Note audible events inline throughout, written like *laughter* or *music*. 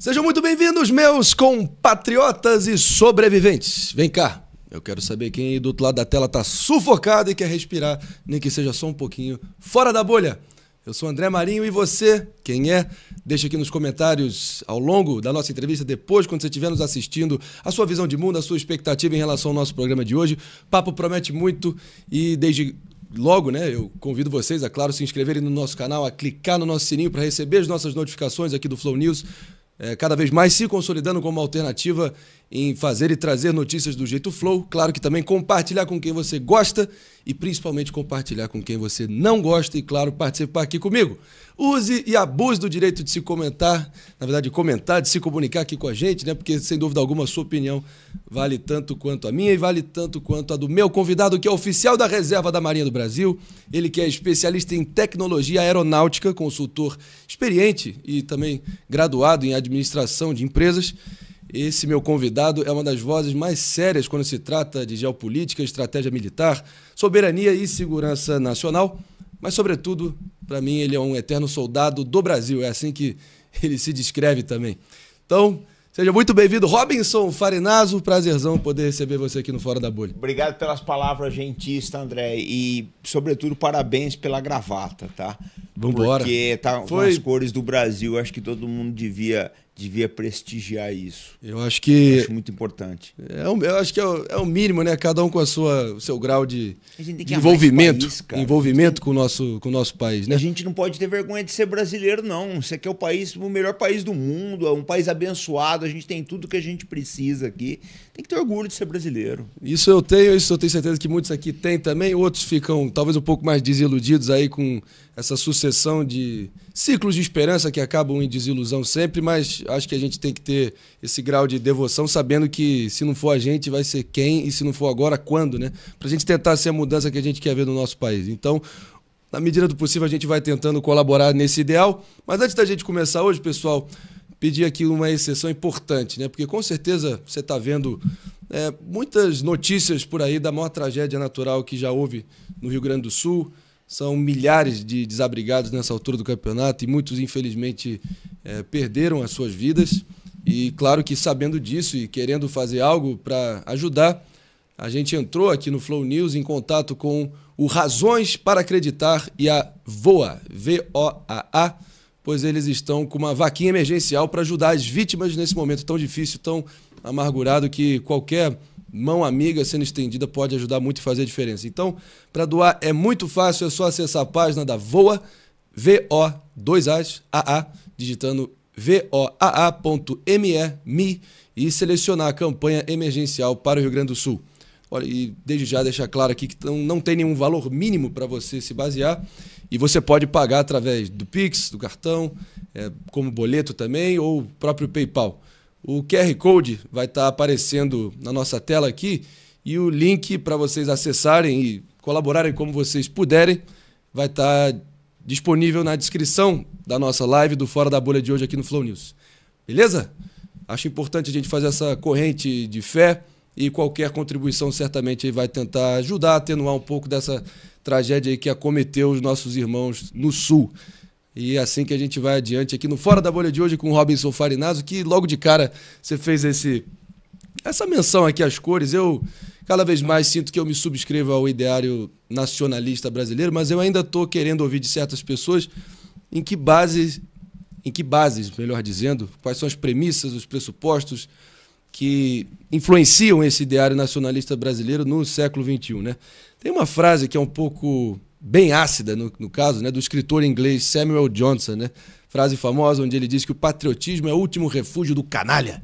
Sejam muito bem-vindos, meus compatriotas e sobreviventes. Vem cá, eu quero saber quem aí do outro lado da tela está sufocado e quer respirar, nem que seja só um pouquinho, fora da bolha. Eu sou André Marinho e você, quem é? Deixa aqui nos comentários ao longo da nossa entrevista, depois, quando você estiver nos assistindo, a sua visão de mundo, a sua expectativa em relação ao nosso programa de hoje. Papo promete muito e desde logo, né? Eu convido vocês, a é claro, se inscreverem no nosso canal, a clicar no nosso sininho para receber as nossas notificações aqui do Flow News é, cada vez mais se consolidando como alternativa em fazer e trazer notícias do jeito flow. Claro que também compartilhar com quem você gosta e principalmente compartilhar com quem você não gosta e, claro, participar aqui comigo. Use e abuse do direito de se comentar, na verdade, comentar, de se comunicar aqui com a gente, né? Porque, sem dúvida alguma, a sua opinião vale tanto quanto a minha e vale tanto quanto a do meu convidado, que é oficial da Reserva da Marinha do Brasil. Ele que é especialista em tecnologia aeronáutica, consultor experiente e também graduado em administração de empresas esse meu convidado é uma das vozes mais sérias quando se trata de geopolítica, estratégia militar, soberania e segurança nacional, mas, sobretudo, para mim, ele é um eterno soldado do Brasil. É assim que ele se descreve também. Então, Seja muito bem-vindo, Robinson Farinazo. Prazerzão poder receber você aqui no Fora da Bolha. Obrigado pelas palavras gentis, André. E, sobretudo, parabéns pela gravata, tá? Vambora. Porque tá Foi... com as cores do Brasil. Acho que todo mundo devia devia prestigiar isso. Eu acho que. Eu acho muito importante. É, eu acho que é o, é o, mínimo, né? Cada um com a sua, o seu grau de, de envolvimento, país, envolvimento com o, nosso, com o nosso país, né? A gente não pode ter vergonha de ser brasileiro, não. Isso aqui é o país, o melhor país do mundo, é um país abençoado, a gente tem tudo que a gente precisa aqui. Tem que ter orgulho de ser brasileiro. Isso eu tenho, isso eu tenho certeza que muitos aqui têm também, outros ficam talvez um pouco mais desiludidos aí com essa sucessão de ciclos de esperança que acabam em desilusão sempre, mas acho que a gente tem que ter esse grau de devoção, sabendo que se não for a gente, vai ser quem, e se não for agora, quando, né? Para a gente tentar ser a mudança que a gente quer ver no nosso país. Então, na medida do possível, a gente vai tentando colaborar nesse ideal. Mas antes da gente começar hoje, pessoal, pedir aqui uma exceção importante, né? Porque com certeza você está vendo é, muitas notícias por aí da maior tragédia natural que já houve no Rio Grande do Sul. São milhares de desabrigados nessa altura do campeonato e muitos, infelizmente, é, perderam as suas vidas. E claro que sabendo disso e querendo fazer algo para ajudar, a gente entrou aqui no Flow News em contato com o Razões para Acreditar e a VOA, V-O-A-A, pois eles estão com uma vaquinha emergencial para ajudar as vítimas nesse momento tão difícil, tão amargurado que qualquer mão amiga sendo estendida pode ajudar muito e fazer a diferença. Então, para doar é muito fácil, é só acessar a página da Voa, vo 2 a digitando voaa.me e selecionar a campanha emergencial para o Rio Grande do Sul. Olha, e desde já deixar claro aqui que não tem nenhum valor mínimo para você se basear e você pode pagar através do Pix, do cartão, é, como boleto também ou próprio PayPal. O QR Code vai estar tá aparecendo na nossa tela aqui e o link para vocês acessarem e colaborarem como vocês puderem vai estar tá disponível na descrição da nossa live do Fora da Bolha de hoje aqui no Flow News. Beleza? Acho importante a gente fazer essa corrente de fé e qualquer contribuição certamente vai tentar ajudar a atenuar um pouco dessa tragédia que acometeu os nossos irmãos no Sul. E assim que a gente vai adiante aqui no Fora da Bolha de hoje com o Robinson Farinazzo, que logo de cara você fez esse essa menção aqui às cores. Eu cada vez mais sinto que eu me subscrevo ao ideário nacionalista brasileiro, mas eu ainda estou querendo ouvir de certas pessoas em que bases, em que bases, melhor dizendo, quais são as premissas, os pressupostos que influenciam esse ideário nacionalista brasileiro no século XXI, né? Tem uma frase que é um pouco bem ácida, no, no caso, né, do escritor inglês Samuel Johnson, né? Frase famosa onde ele diz que o patriotismo é o último refúgio do canalha.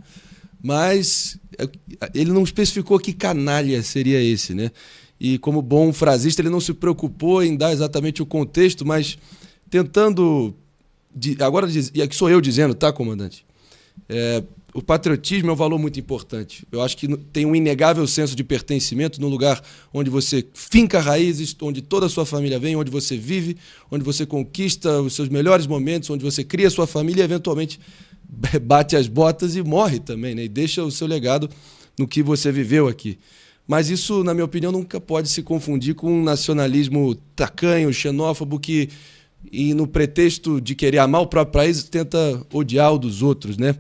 Mas é, ele não especificou que canalha seria esse, né? E como bom frasista, ele não se preocupou em dar exatamente o contexto, mas tentando. De, agora, e aqui sou eu dizendo, tá, comandante? É, o patriotismo é um valor muito importante. Eu acho que tem um inegável senso de pertencimento no lugar onde você finca raízes, onde toda a sua família vem, onde você vive, onde você conquista os seus melhores momentos, onde você cria a sua família e eventualmente *laughs* bate as botas e morre também, né? E deixa o seu legado no que você viveu aqui. Mas isso, na minha opinião, nunca pode se confundir com um nacionalismo tacanho, xenófobo que e no pretexto de querer amar o próprio país tenta odiar o dos outros, né?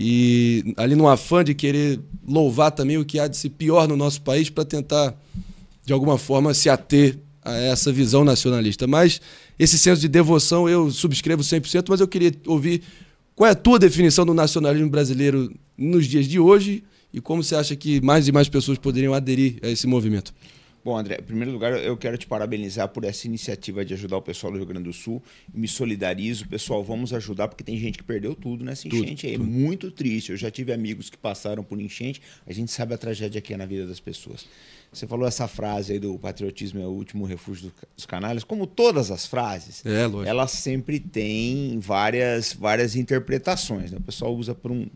E ali no afã de querer louvar também o que há de se pior no nosso país para tentar, de alguma forma, se ater a essa visão nacionalista. Mas esse senso de devoção eu subscrevo 100%, mas eu queria ouvir qual é a tua definição do nacionalismo brasileiro nos dias de hoje e como você acha que mais e mais pessoas poderiam aderir a esse movimento. Bom, André, em primeiro lugar, eu quero te parabenizar por essa iniciativa de ajudar o pessoal do Rio Grande do Sul. Me solidarizo, pessoal, vamos ajudar, porque tem gente que perdeu tudo nessa enchente tudo, aí. Tudo. Muito triste. Eu já tive amigos que passaram por enchente. A gente sabe a tragédia que é na vida das pessoas. Você falou essa frase aí do patriotismo é o último refúgio dos canalhas. Como todas as frases, é, elas sempre têm várias, várias interpretações. Né? O pessoal usa por um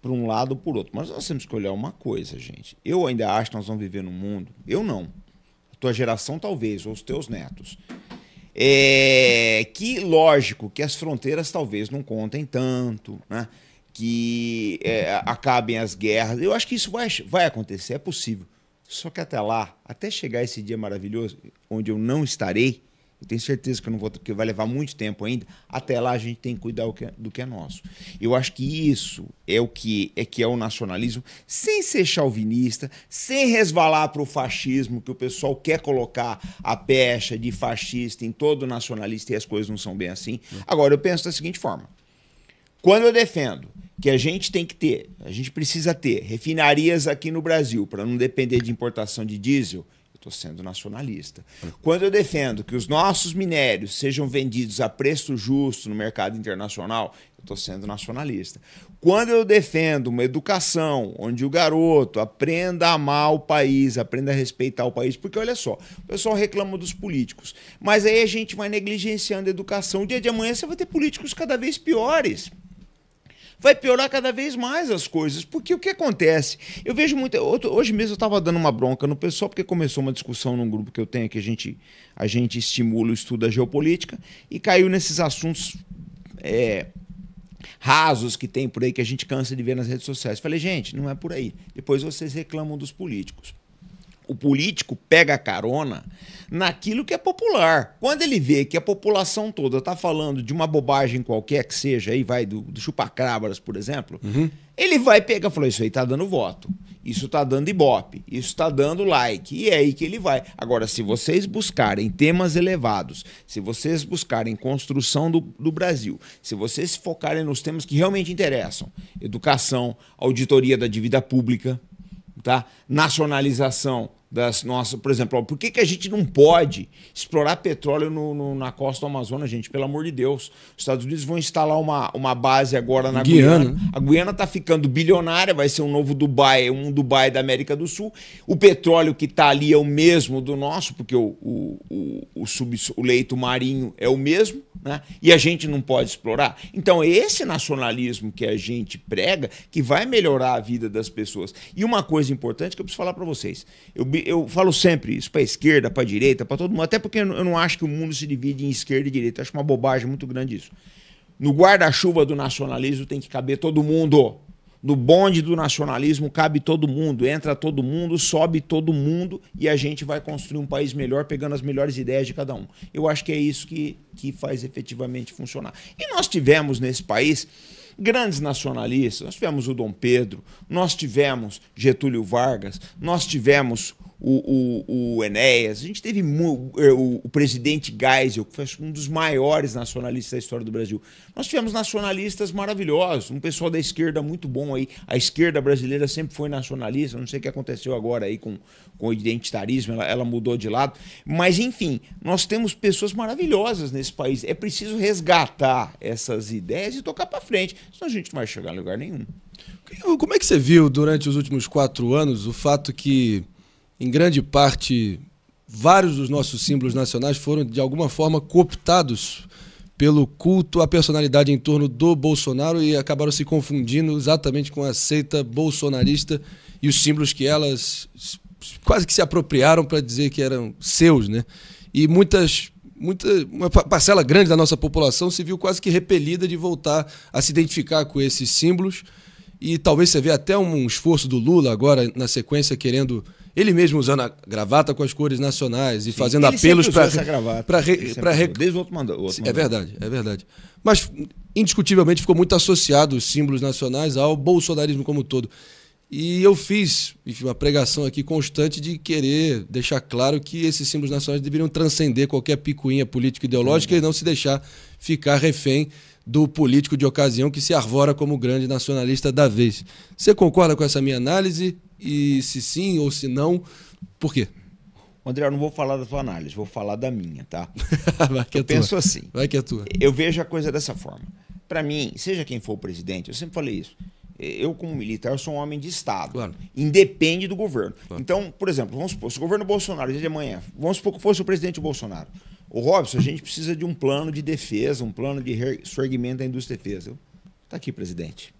para um lado ou por outro. Mas nós temos que olhar uma coisa, gente. Eu ainda acho que nós vamos viver num mundo. Eu não. A tua geração, talvez, ou os teus netos. É que lógico que as fronteiras talvez não contem tanto, né? que é, acabem as guerras. Eu acho que isso vai, vai acontecer, é possível. Só que até lá, até chegar esse dia maravilhoso, onde eu não estarei, eu tenho certeza que eu não vou, que vai levar muito tempo ainda. Até lá a gente tem que cuidar do que, é, do que é nosso. Eu acho que isso é o que é que é o nacionalismo, sem ser chauvinista, sem resvalar para o fascismo que o pessoal quer colocar a pecha de fascista em todo nacionalista e as coisas não são bem assim. Agora eu penso da seguinte forma: quando eu defendo que a gente tem que ter, a gente precisa ter refinarias aqui no Brasil para não depender de importação de diesel estou sendo nacionalista. Quando eu defendo que os nossos minérios sejam vendidos a preço justo no mercado internacional, estou sendo nacionalista. Quando eu defendo uma educação onde o garoto aprenda a amar o país, aprenda a respeitar o país, porque olha só, o pessoal reclama dos políticos, mas aí a gente vai negligenciando a educação. O dia de amanhã você vai ter políticos cada vez piores vai piorar cada vez mais as coisas. Porque o que acontece? Eu vejo muito. Hoje mesmo eu estava dando uma bronca no pessoal, porque começou uma discussão num grupo que eu tenho que a gente, a gente estimula o estudo da geopolítica e caiu nesses assuntos. É, rasos que tem por aí que a gente cansa de ver nas redes sociais. Falei, gente, não é por aí. Depois vocês reclamam dos políticos o político pega carona naquilo que é popular. Quando ele vê que a população toda está falando de uma bobagem qualquer que seja, aí vai do, do chupacabras, por exemplo, uhum. ele vai pegar e fala: Isso aí está dando voto, isso está dando ibope, isso está dando like. E é aí que ele vai. Agora, se vocês buscarem temas elevados, se vocês buscarem construção do, do Brasil, se vocês focarem nos temas que realmente interessam educação, auditoria da dívida pública, tá? nacionalização das nossas, por exemplo, por que, que a gente não pode explorar petróleo no, no, na costa do Amazonas, gente? Pelo amor de Deus. Os Estados Unidos vão instalar uma, uma base agora na Guiana. Guiana. Né? A Guiana está ficando bilionária, vai ser um novo Dubai, um Dubai da América do Sul. O petróleo que está ali é o mesmo do nosso, porque o, o, o, o, sub, o leito marinho é o mesmo, né? e a gente não pode explorar. Então, é esse nacionalismo que a gente prega que vai melhorar a vida das pessoas. E uma coisa importante que eu preciso falar para vocês. Eu eu falo sempre isso para esquerda, para direita, para todo mundo, até porque eu não acho que o mundo se divide em esquerda e direita, acho uma bobagem muito grande isso. No guarda-chuva do nacionalismo tem que caber todo mundo. No bonde do nacionalismo cabe todo mundo, entra todo mundo, sobe todo mundo e a gente vai construir um país melhor pegando as melhores ideias de cada um. Eu acho que é isso que, que faz efetivamente funcionar. E nós tivemos nesse país grandes nacionalistas. Nós tivemos o Dom Pedro, nós tivemos Getúlio Vargas, nós tivemos o, o, o Enéas, a gente teve eh, o, o presidente Geisel, que foi um dos maiores nacionalistas da história do Brasil. Nós tivemos nacionalistas maravilhosos, um pessoal da esquerda muito bom aí. A esquerda brasileira sempre foi nacionalista, não sei o que aconteceu agora aí com, com o identitarismo, ela, ela mudou de lado. Mas, enfim, nós temos pessoas maravilhosas nesse país. É preciso resgatar essas ideias e tocar para frente, senão a gente não vai chegar em lugar nenhum. Como é que você viu durante os últimos quatro anos o fato que em grande parte, vários dos nossos símbolos nacionais foram, de alguma forma, cooptados pelo culto à personalidade em torno do Bolsonaro e acabaram se confundindo exatamente com a seita bolsonarista e os símbolos que elas quase que se apropriaram para dizer que eram seus, né? E muitas muita uma parcela grande da nossa população se viu quase que repelida de voltar a se identificar com esses símbolos e talvez você vê até um esforço do Lula agora na sequência querendo ele mesmo usando a gravata com as cores nacionais e Sim, fazendo apelos para para para desde o outro mandato. é verdade, é verdade. Mas indiscutivelmente ficou muito associado os símbolos nacionais ao bolsonarismo como um todo. E eu fiz enfim, uma pregação aqui constante de querer deixar claro que esses símbolos nacionais deveriam transcender qualquer picuinha política ideológica uhum. e não se deixar ficar refém do político de ocasião que se arvora como grande nacionalista da vez. Você concorda com essa minha análise? E se sim ou se não, por quê? André, eu não vou falar da tua análise, vou falar da minha, tá? *laughs* Vai que é eu tua. penso assim. Vai que é tua. Eu vejo a coisa dessa forma. Para mim, seja quem for o presidente, eu sempre falei isso. Eu, como militar, eu sou um homem de Estado. Claro. Independe do governo. Claro. Então, por exemplo, vamos supor, se o governo Bolsonaro, desde de amanhã, vamos supor que fosse o presidente Bolsonaro. O Robson, a gente precisa de um plano de defesa, um plano de surgimento da indústria de defesa. Está aqui, presidente.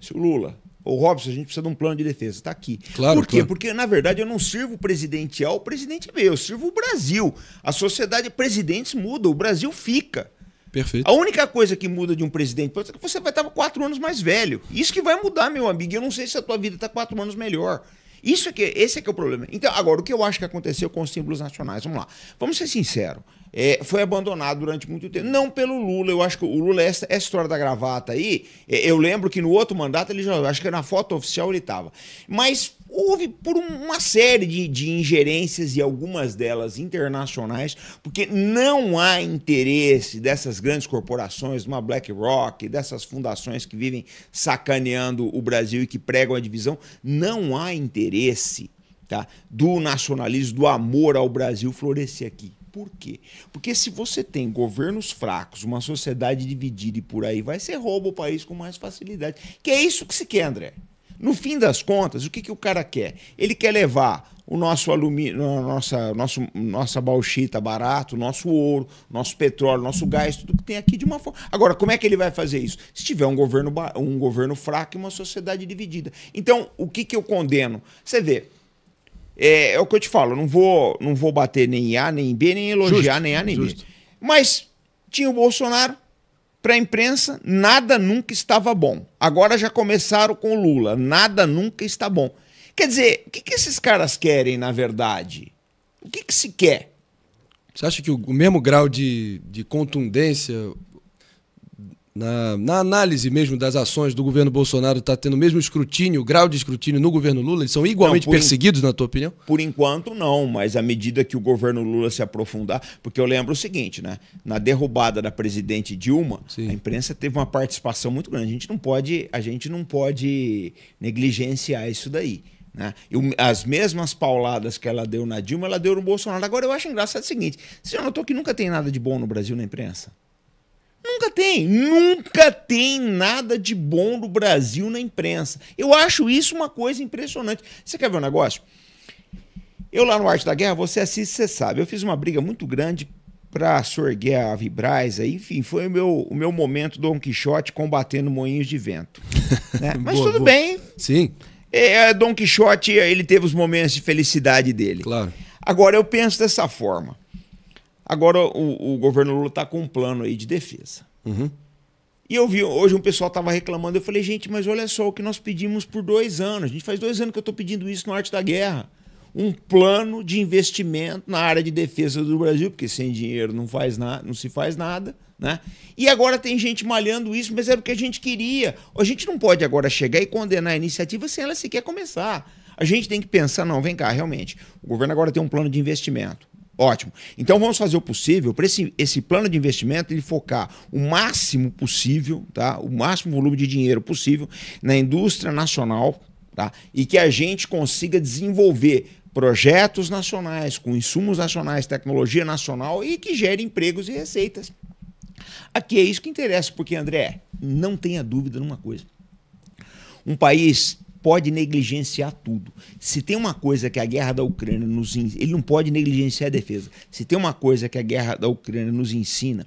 Se o Lula, Ô, Robson, a gente precisa de um plano de defesa. Está aqui. Claro, Por quê? Claro. Porque, na verdade, eu não sirvo o presidente A ou o presidente B. Eu sirvo o Brasil. A sociedade, presidentes muda, o Brasil fica. Perfeito. A única coisa que muda de um presidente para outro é que você vai estar quatro anos mais velho. Isso que vai mudar, meu amigo. Eu não sei se a tua vida está quatro anos melhor. Isso é que, esse é que é o problema. Então, agora, o que eu acho que aconteceu com os símbolos nacionais? Vamos lá. Vamos ser sinceros é, foi abandonado durante muito tempo. Não pelo Lula, eu acho que o Lula, essa, essa história da gravata aí, é, eu lembro que no outro mandato ele já, acho que na foto oficial ele estava. Mas houve por uma série de, de ingerências e algumas delas internacionais, porque não há interesse dessas grandes corporações, uma BlackRock, dessas fundações que vivem sacaneando o Brasil e que pregam a divisão, não há interesse tá, do nacionalismo, do amor ao Brasil florescer aqui. Por quê? Porque se você tem governos fracos, uma sociedade dividida e por aí vai, ser roubo o país com mais facilidade. Que é isso que se quer, André. No fim das contas, o que, que o cara quer? Ele quer levar o nosso alumínio, nossa, nosso, nossa bauxita barato, nosso ouro, nosso petróleo, nosso gás, tudo que tem aqui de uma forma. Agora, como é que ele vai fazer isso? Se tiver um governo, um governo fraco e uma sociedade dividida. Então, o que, que eu condeno? Você vê, é, é, o que eu te falo, não vou, não vou bater nem A, nem B, nem elogiar justo, nem A, nem justo. B. Mas tinha o Bolsonaro, para a imprensa, nada nunca estava bom. Agora já começaram com o Lula, nada nunca está bom. Quer dizer, o que, que esses caras querem, na verdade? O que, que se quer? Você acha que o mesmo grau de, de contundência na, na, análise mesmo das ações do governo Bolsonaro está tendo o mesmo escrutínio, o grau de escrutínio no governo Lula? Eles são igualmente não, perseguidos, in... na tua opinião? Por enquanto, não, mas à medida que o governo Lula se aprofundar. Porque eu lembro o seguinte, né? Na derrubada da presidente Dilma, Sim. a imprensa teve uma participação muito grande. A gente não pode, a gente não pode negligenciar isso daí. Né? as mesmas pauladas que ela deu na Dilma, ela deu no Bolsonaro. Agora eu acho engraçado o seguinte: você já notou que nunca tem nada de bom no Brasil na imprensa? Nunca tem, nunca tem nada de bom do Brasil na imprensa. Eu acho isso uma coisa impressionante. Você quer ver um negócio? Eu lá no Arte da Guerra, você assiste, você sabe. Eu fiz uma briga muito grande para sorguer a Vibraz, enfim, foi o meu, o meu momento Dom Quixote combatendo moinhos de vento. *laughs* Né? Mas boa, tudo boa. bem. Sim. É, é Dom Quixote, ele teve os momentos de felicidade dele. Claro. Agora, eu penso dessa forma. Agora o, o governo Lula está com um plano aí de defesa. Uhum. E eu vi, hoje um pessoal estava reclamando, eu falei, gente, mas olha só o que nós pedimos por dois anos. A gente faz dois anos que eu estou pedindo isso no Arte da Guerra. Um plano de investimento na área de defesa do Brasil, porque sem dinheiro não, faz na, não se faz nada. Né? E agora tem gente malhando isso, mas era o que a gente queria. A gente não pode agora chegar e condenar a iniciativa sem ela sequer começar. A gente tem que pensar, não, vem cá, realmente. O governo agora tem um plano de investimento. Ótimo. Então vamos fazer o possível para esse, esse plano de investimento ele focar o máximo possível, tá? O máximo volume de dinheiro possível na indústria nacional, tá? E que a gente consiga desenvolver projetos nacionais com insumos nacionais, tecnologia nacional e que gere empregos e receitas. Aqui é isso que interessa, porque André, não tenha dúvida numa coisa. Um país pode negligenciar tudo. Se tem uma coisa que a guerra da Ucrânia nos ensina, ele não pode negligenciar a defesa. Se tem uma coisa que a guerra da Ucrânia nos ensina,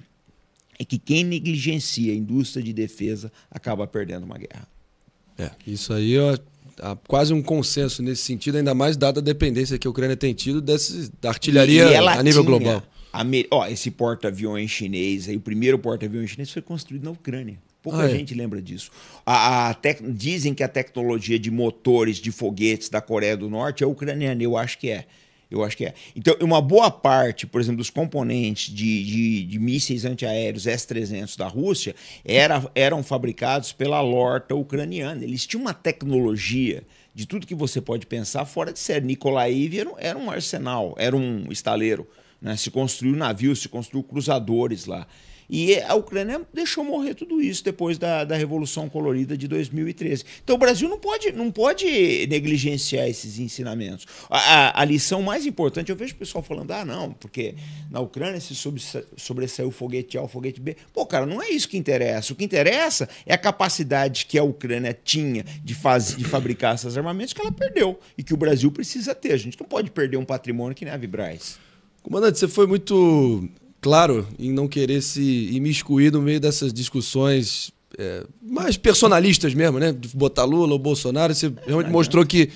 é que quem negligencia a indústria de defesa acaba perdendo uma guerra. É, isso aí ó, tá quase um consenso nesse sentido, ainda mais dada a dependência que a Ucrânia tem tido desses, da artilharia é a nível global. A me... ó, esse porta-aviões chinês, aí, o primeiro porta-aviões chinês foi construído na Ucrânia. Pouca ah, é. gente lembra disso. A, a tec... Dizem que a tecnologia de motores de foguetes da Coreia do Norte é ucraniana, eu acho que é. Eu acho que é. Então, uma boa parte, por exemplo, dos componentes de, de, de mísseis antiaéreos S-300 da Rússia era, eram fabricados pela Lorta ucraniana. Eles tinham uma tecnologia de tudo que você pode pensar fora de série. Nikolaev era, era um arsenal, era um estaleiro. Né? Se construiu navio, se construiu cruzadores lá. E a Ucrânia deixou morrer tudo isso depois da, da Revolução Colorida de 2013. Então o Brasil não pode, não pode negligenciar esses ensinamentos. A, a, a lição mais importante, eu vejo o pessoal falando, ah, não, porque na Ucrânia se sobressaiu o foguete A, o foguete B. Pô, cara, não é isso que interessa. O que interessa é a capacidade que a Ucrânia tinha de, faz, de fabricar esses armamentos que ela perdeu e que o Brasil precisa ter. A gente não pode perder um patrimônio que nem a Vibraz. Comandante, você foi muito claro, em não querer se imiscuir no meio dessas discussões é, mais personalistas mesmo, né? De botar Lula ou Bolsonaro, você realmente mostrou que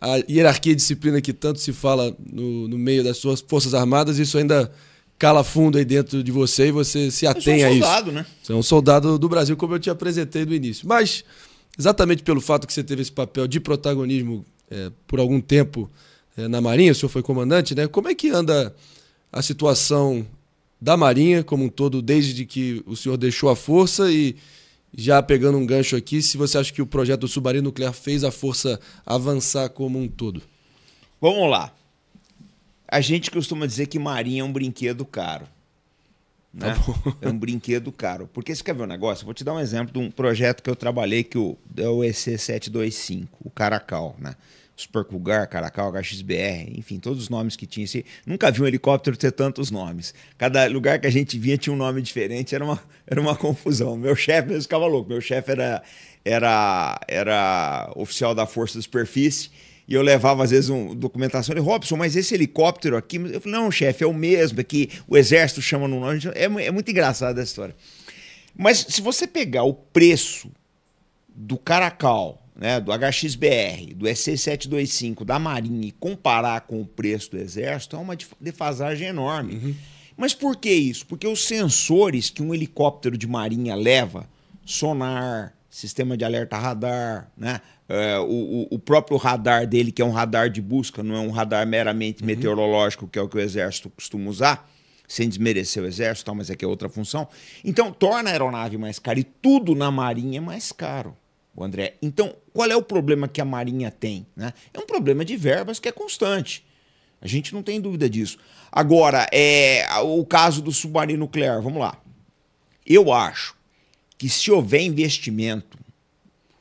a hierarquia e disciplina que tanto se fala no, no meio das suas Forças Armadas, isso ainda cala fundo aí dentro de você e você se é atém a isso. Você é um soldado, né? Você é um soldado do Brasil, como eu te apresentei no início. Mas, exatamente pelo fato que você teve esse papel de protagonismo é, por algum tempo é, na Marinha, o senhor foi comandante, né? Como é que anda a situação da Marinha como um todo, desde que o senhor deixou a força e já pegando um gancho aqui, se você acha que o projeto do Submarino Nuclear fez a força avançar como um todo? Vamos lá. A gente costuma dizer que Marinha é um brinquedo caro. Tá né? Tá *laughs* é um brinquedo caro. Porque você quer ver um negócio? Eu vou te dar um exemplo de um projeto que eu trabalhei, que é o EC725, o Caracal, né? Super Cougar, Caracal, HXBR, enfim, todos os nomes que tinha. Nunca vi um helicóptero ter tantos nomes. Cada lugar que a gente vinha tinha um nome diferente, era uma, era uma confusão. Meu chefe mesmo ficava louco. Meu chefe era, era, era oficial da Força de Superfície e eu levava às vezes um documentação ele Robson mas esse helicóptero aqui eu falei, não chefe é o mesmo é que o exército chama no nome é, é muito engraçada essa história mas se você pegar o preço do caracal né, do HXBR, do EC725, da Marinha e comparar com o preço do Exército é uma defasagem enorme. Uhum. Mas por que isso? Porque os sensores que um helicóptero de marinha leva, sonar, sistema de alerta radar, né? É, o, o, próprio radar dele, que é um radar de busca, não é um radar meramente uhum. meteorológico, que é o que o Exército costuma usar, sem desmerecer o Exército, tal, mas é que é outra função. Então, torna a aeronave mais cara e tudo na Marinha é mais caro o André. Então, qual é o problema que a Marinha tem? Né? É um problema de verbas que é constante. A gente não tem dúvida disso. Agora, é o caso do submarino nuclear, vamos lá. Eu acho que se houver investimento,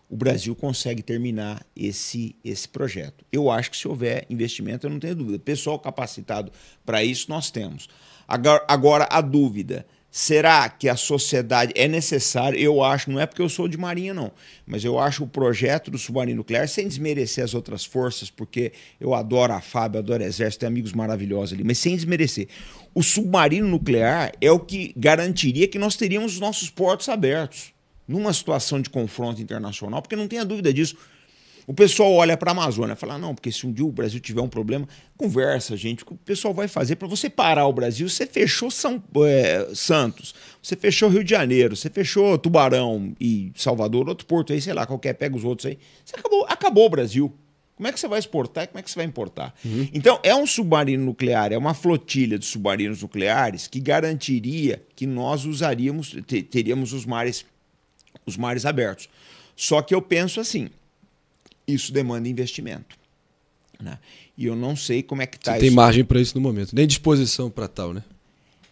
o Brasil consegue terminar esse, esse projeto. Eu acho que se houver investimento, eu não tenho dúvida. Pessoal capacitado para isso, nós temos. Agora, agora a dúvida Será que a sociedade é necessária? Eu acho, não é porque eu sou de marinha, não, mas eu acho o projeto do submarino nuclear, sem desmerecer as outras forças, porque eu adoro a Fábio, adoro o Exército, tenho amigos maravilhosos ali, mas sem desmerecer. O submarino nuclear é o que garantiria que nós teríamos os nossos portos abertos numa situação de confronto internacional, porque não tenha dúvida disso. O pessoal olha para a Amazônia e fala: não, porque se um dia o Brasil tiver um problema, conversa, gente. O pessoal vai fazer para você parar o Brasil. Você fechou São, é, Santos, você fechou Rio de Janeiro, você fechou Tubarão e Salvador, outro porto aí, sei lá, qualquer, pega os outros aí. Você acabou, acabou o Brasil. Como é que você vai exportar e como é que você vai importar? Uhum. Então, é um submarino nuclear, é uma flotilha de submarinos nucleares que garantiria que nós usaríamos, teríamos os mares, os mares abertos. Só que eu penso assim, isso demanda investimento. Né? E eu não sei como é que está isso. tem margem para isso no momento, nem disposição para tal, né?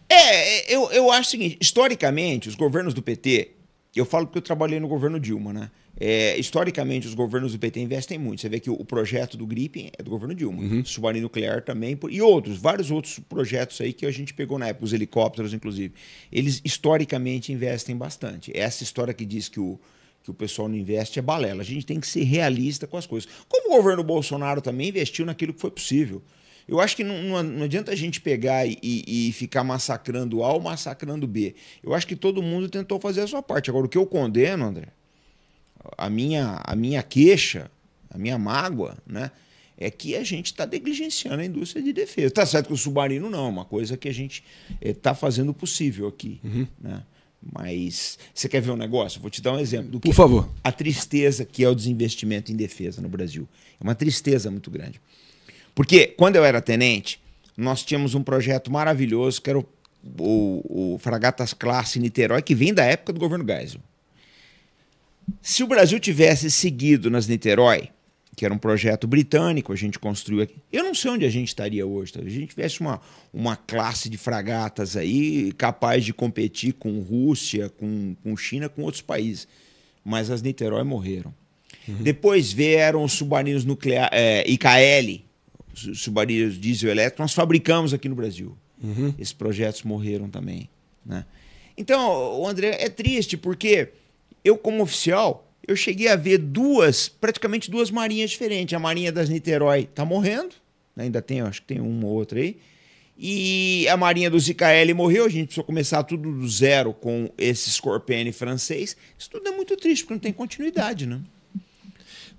É, é, eu, eu acho o seguinte: historicamente, os governos do PT, eu falo porque eu trabalhei no governo Dilma, né? É, historicamente, os governos do PT investem muito. Você vê que o projeto do Gripen é do governo Dilma, uhum. submarino nuclear também, e outros, vários outros projetos aí que a gente pegou na época, os helicópteros, inclusive. Eles historicamente investem bastante. Essa história que diz que o, que o pessoal não investe é balela. A gente tem que ser realista com as coisas. Como o governo Bolsonaro também investiu naquilo que foi possível. Eu acho que não, não adianta a gente pegar e, e, ficar massacrando A ou massacrando B. Eu acho que todo mundo tentou fazer a sua parte. Agora, o que eu condeno, André, a minha, a minha queixa, a minha mágoa, né? É que a gente está negligenciando a indústria de defesa. Tá certo que o submarino não, é uma coisa que a gente está eh, é, fazendo possível aqui. Uhum. Né? Mas você quer ver um negócio? Vou te dar um exemplo. Por favor. A tristeza que é o desinvestimento em defesa no Brasil. É uma tristeza muito grande. Porque quando eu era tenente, nós tínhamos um projeto maravilhoso que era o, o, o Fragatas Classe Niterói, que vem da época do governo Geisel. Se o Brasil tivesse seguido nas Niterói, que era um projeto britânico, a gente construiu aqui. Eu não sei onde a gente estaria hoje. Tá? a gente tivesse uma, uma classe de fragatas aí, capaz de competir com Rússia, com, com China, com outros países. Mas as Niterói morreram. Uhum. Depois vieram os submarinos nucleares, é, IKL, submarinos diesel elétrico, nós fabricamos aqui no Brasil. Uhum. Esses projetos morreram também. Né? Então, o André, é triste porque eu, como oficial, eu cheguei a ver duas, praticamente duas marinhas diferentes. A marinha das Niterói está morrendo, né? ainda tem, acho que tem uma ou outra aí. E a marinha do ZKL morreu, a gente precisou começar tudo do zero com esse Scorpione francês. Isso tudo é muito triste, porque não tem continuidade, né?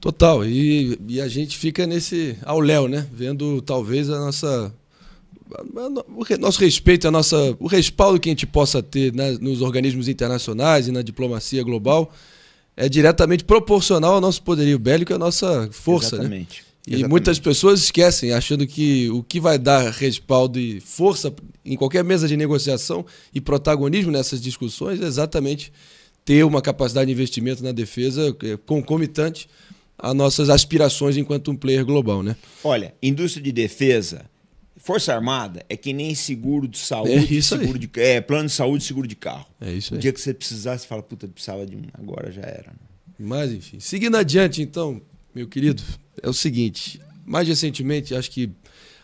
Total, e, e a gente fica nesse ao léu, né? Vendo talvez a nossa o nosso respeito, a nossa, o respaldo que a gente possa ter né, nos organismos internacionais e na diplomacia global é diretamente proporcional ao nosso poderio bélico e à nossa força. Né? Exatamente. Né? E Exatamente. muitas pessoas esquecem, achando que o que vai dar respaldo e força em qualquer mesa de negociação e protagonismo nessas discussões é exatamente ter uma capacidade de investimento na defesa é, concomitante às nossas aspirações enquanto um player global, né? Olha, indústria de defesa Força Armada é que nem seguro de saúde, é isso seguro aí. de é, plano de saúde, seguro de carro. É isso aí. O dia que você precisar, você fala, puta, precisava de um, agora já era. Mas enfim, seguindo adiante então, meu querido, é o seguinte, mais recentemente, acho que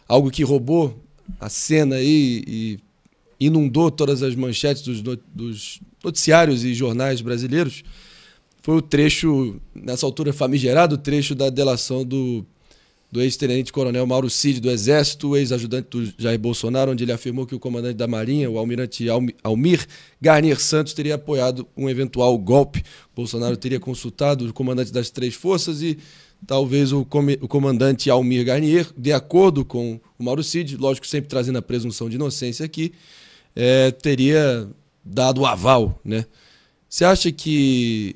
algo que roubou a cena aí e inundou todas as manchetes dos, not dos noticiários e jornais brasileiros foi o trecho, nessa altura famigerado, o trecho da delação do do ex-tenente coronel Mauro Cid do Exército, ex-ajudante do Jair Bolsonaro, onde ele afirmou que o comandante da Marinha, o almirante Almir Garnier Santos, teria apoiado um eventual golpe. Bolsonaro teria consultado o comandante das três forças e talvez o, comandante Almir Garnier, de acordo com o Mauro Cid, lógico, sempre trazendo a presunção de inocência aqui, é, teria dado o aval, né? Você acha que,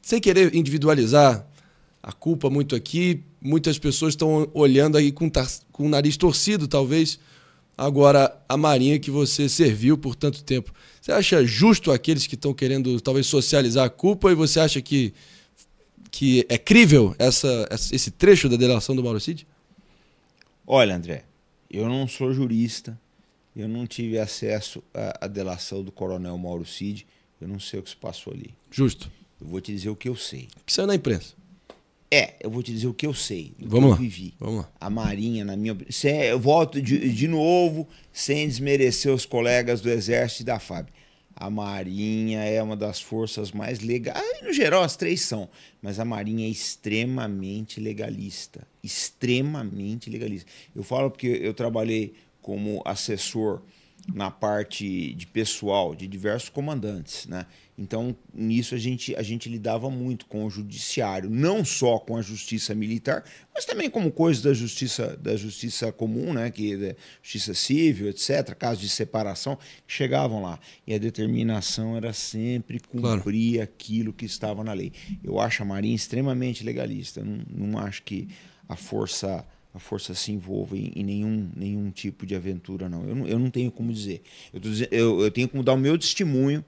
sem querer individualizar a culpa muito aqui, muitas pessoas estão olhando aí com, com o nariz torcido, talvez. Agora, a Marinha que você serviu por tanto tempo, você acha justo aqueles que estão querendo talvez socializar a culpa e você acha que, que é crível essa, esse trecho da delação do Mauro Cid? Olha, André, eu não sou jurista, eu não tive acesso à, à delação do coronel Mauro Cid, eu não sei o que se passou ali. Justo. Eu vou te dizer o que eu sei. O que saiu na imprensa? É, eu vou te dizer o que eu sei, do Vamos que lá. eu vivi. Vamos lá. A Marinha, na minha opinião. É, eu volto de, de novo, sem desmerecer os colegas do Exército e da FAB. A Marinha é uma das forças mais legais. No geral, as três são. Mas a Marinha é extremamente legalista. Extremamente legalista. Eu falo porque eu trabalhei como assessor na parte de pessoal de diversos comandantes, né? Então, nisso a gente, a gente lidava muito com o judiciário, não só com a justiça militar, mas também como coisas da justiça, da justiça comum, né, que da é justiça civil, etc, casos de separação, chegavam lá. E a determinação era sempre cumprir claro. aquilo que estava na lei. Eu acho a Marinha extremamente legalista, não, não acho que a força a força se envolve em, nenhum, nenhum tipo de aventura, não. Eu, não, eu não tenho como dizer. Eu, dizendo, eu, eu tenho como dar o meu testemunho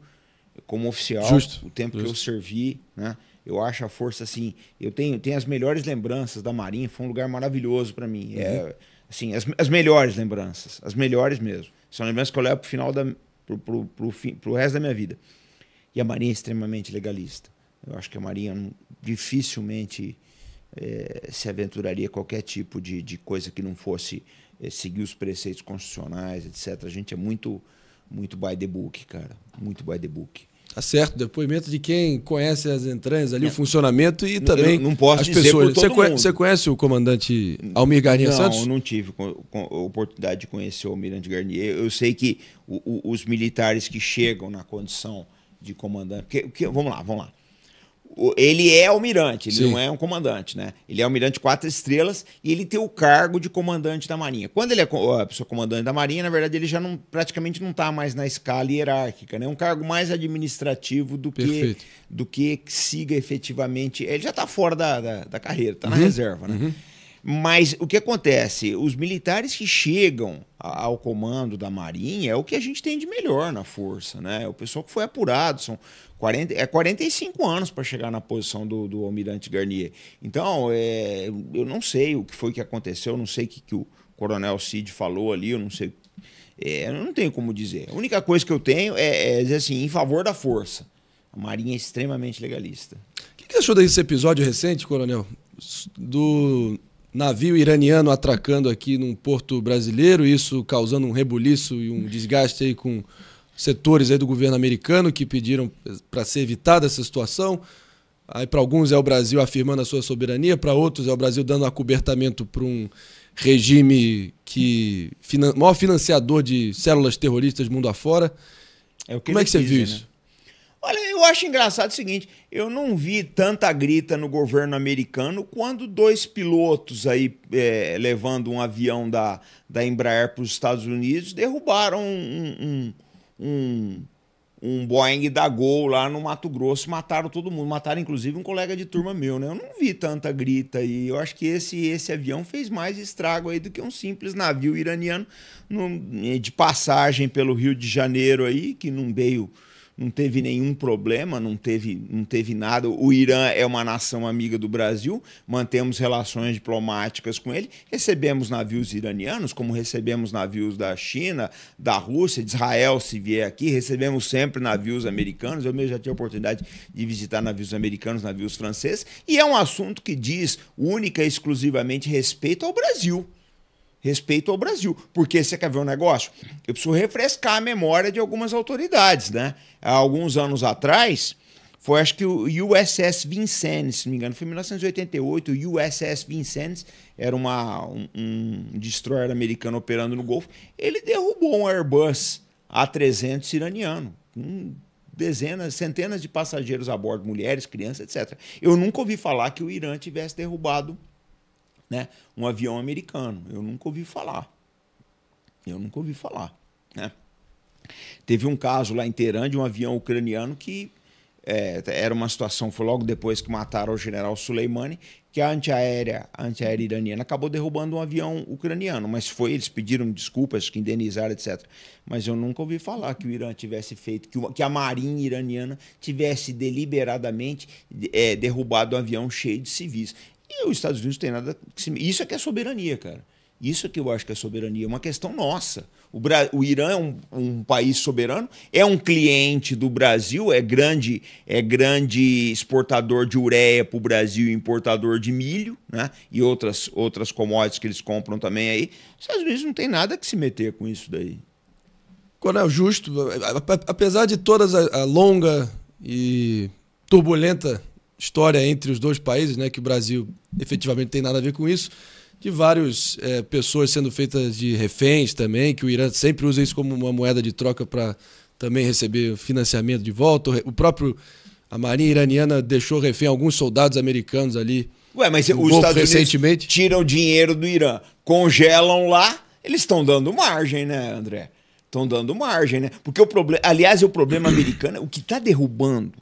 como oficial, justo, o tempo justo. que eu servi, né? Eu acho a força assim, eu tenho, tenho as melhores lembranças da Marinha, foi um lugar maravilhoso para mim. É, uhum. É, assim, as, as melhores lembranças, as melhores mesmo. São lembranças que eu levo pro final da pro, pro, pro, fim, pro resto da minha vida. E a Marinha é extremamente legalista. Eu acho que a Marinha dificilmente é, se aventuraria qualquer tipo de, de coisa que não fosse é, seguir os preceitos constitucionais, etc. A gente é muito muito by the book, cara, muito by the book. Tá certo, depoimento de quem conhece as entranhas ali, é. o funcionamento e também eu não posso as pessoas. você, você conhece o comandante Almir Garnier não, Santos? Não, não tive oportunidade de conhecer o Almirante Garnier. Eu sei que o, o, os militares que chegam na condição de comandante. vamos lá, vamos lá ele é almirante, ele Sim. não é um comandante, né? Ele é almirante quatro estrelas e ele tem o cargo de comandante da Marinha. Quando ele é a pessoa comandante da Marinha, na verdade, ele já não, praticamente não está mais na escala hierárquica, né? É um cargo mais administrativo do que, do que siga efetivamente. Ele já está fora da, da, da carreira, está uhum. na reserva, né? Uhum. Mas o que acontece? Os militares que chegam ao comando da Marinha é o que a gente tem de melhor na força, né? O pessoal que foi apurado, são 40, é 45 anos para chegar na posição do, do almirante Garnier. Então, é, eu não sei o que foi que aconteceu, eu não sei o que, que o coronel Cid falou ali, eu não sei. É, eu não tenho como dizer. A única coisa que eu tenho é, é dizer assim, em favor da força. A Marinha é extremamente legalista. O que, que achou desse episódio recente, coronel? Do navio iraniano atracando aqui num porto brasileiro, isso causando um rebuliço e um desgaste aí com setores aí do governo americano que pediram para ser evitada essa situação. Aí para alguns é o Brasil afirmando a sua soberania, para outros é o Brasil dando acobertamento para um regime que finan maior financiador de células terroristas mundo afora. É o que Como é que você viu né? isso? Olha, eu acho engraçado o seguinte: eu não vi tanta grita no governo americano quando dois pilotos aí é, levando um avião da, da Embraer para os Estados Unidos derrubaram um, um, um, um, Boeing da Gol lá no Mato Grosso, mataram todo mundo, mataram inclusive um colega de turma meu, né? Eu não vi tanta grita e eu acho que esse, esse avião fez mais estrago aí do que um simples navio iraniano no, de passagem pelo Rio de Janeiro aí, que não veio não teve nenhum problema, não teve, não teve nada. O Irã é uma nação amiga do Brasil, mantemos relações diplomáticas com ele, recebemos navios iranianos, como recebemos navios da China, da Rússia, de Israel, se vier aqui, recebemos sempre navios americanos. Eu mesmo já tive a oportunidade de visitar navios americanos, navios franceses, e é um assunto que diz única e exclusivamente respeito ao Brasil respeito ao Brasil. Porque você quer ver um negócio? Eu preciso refrescar a memória de algumas autoridades, né? Há alguns anos atrás, foi acho que o USS Vincennes, se não me engano, foi em 1988, o USS Vincennes era uma, um, um destroyer americano operando no Golfo, ele derrubou um Airbus A300 iraniano, com dezenas, centenas de passageiros a bordo, mulheres, crianças, etc. Eu nunca ouvi falar que o Irã tivesse derrubado né? Um avião americano. Eu nunca ouvi falar. Eu nunca ouvi falar, né? Teve um caso lá em Teherã de um avião ucraniano que é, era uma situação, foi logo depois que mataram o general Soleimani, que a antiaérea, a antiaérea iraniana acabou derrubando um avião ucraniano, mas foi, eles pediram desculpas, que indenizaram, etc. Mas eu nunca ouvi falar que o Irã tivesse feito, que, que a marinha iraniana tivesse deliberadamente é, derrubado um avião cheio de civis. E os Estados Unidos tem nada que se... Isso é que é soberania, cara. Isso é que eu acho que é soberania, é uma questão nossa. O, Bra... o Irã é um, um, país soberano, é um cliente do Brasil, é grande, é grande exportador de ureia para o Brasil, importador de milho, né? E outras, outras commodities que eles compram também aí. Os Estados Unidos não tem nada que se meter com isso daí. Coronel é Justo, apesar de toda a longa e turbulenta história entre os dois países, né, que o Brasil efetivamente tem nada a ver com isso, de várias é, eh, pessoas sendo feitas de reféns também, que o Irã sempre usa isso como uma moeda de troca para também receber financiamento de volta. O próprio a marinha iraniana deixou refém alguns soldados americanos ali. Ué, mas os Estados recentemente. Unidos tiram dinheiro do Irã, congelam lá, eles estão dando margem, né, André? Estão dando margem, né? Porque o problema, aliás, o problema americano, é o que está derrubando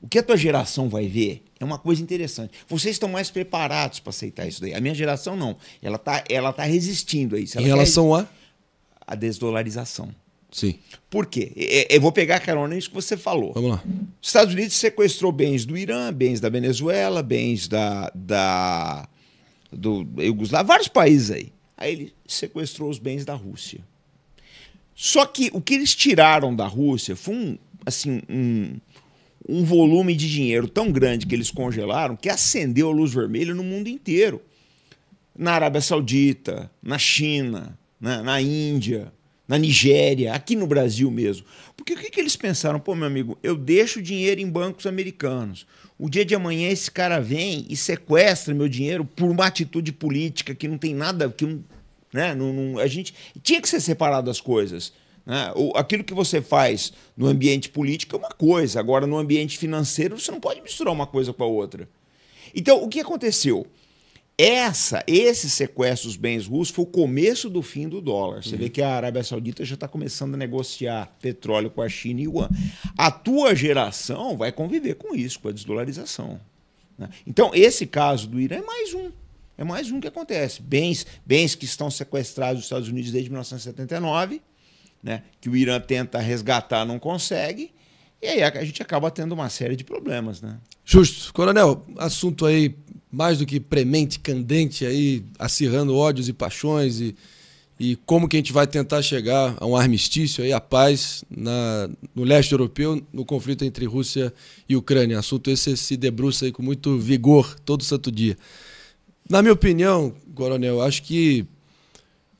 o que a tua geração vai ver é uma coisa interessante. Vocês estão mais preparados para aceitar isso daí. A minha geração não. Ela tá, ela tá resistindo a isso. Ela em relação quer... a? A desdolarização. Sim. Por quê? Eu vou pegar a carona nisso que você falou. Vamos lá. Os Estados Unidos sequestrou bens do Irã, bens da Venezuela, bens da, da do Iugoslávia, vários países aí. Aí ele sequestrou os bens da Rússia. Só que o que eles tiraram da Rússia foi um, assim, um, um volume de dinheiro tão grande que eles congelaram que acendeu a luz vermelha no mundo inteiro. Na Arábia Saudita, na China, na, né, na Índia, na Nigéria, aqui no Brasil mesmo. Porque o que, que eles pensaram? Pô, meu amigo, eu deixo dinheiro em bancos americanos. O dia de amanhã esse cara vem e sequestra meu dinheiro por uma atitude política que não tem nada. que né? Não, não, a gente tinha que ser separado das coisas. Né? Aquilo que você faz no ambiente político é uma coisa, agora no ambiente financeiro você não pode misturar uma coisa com a outra. Então, o que aconteceu? Essa, esse sequestro dos bens russos foi o começo do fim do dólar. Você uhum. vê que a Arábia Saudita já está começando a negociar petróleo com a China e Yuan. A tua geração vai conviver com isso, com a desdolarização. Né? Então, esse caso do Irã é mais um. É mais um que acontece. Bens, bens que estão sequestrados dos Estados Unidos desde 1979 né, que o Irã tenta resgatar, não consegue. E aí a gente acaba tendo uma série de problemas, né? Justo. Coronel, assunto aí mais do que premente, candente, aí acirrando ódios e paixões e, e como que a gente vai tentar chegar a um armistício, aí, a paz na, no leste europeu, no conflito entre Rússia e Ucrânia. Assunto esse se debruça aí com muito vigor todo santo dia. Na minha opinião, coronel, acho que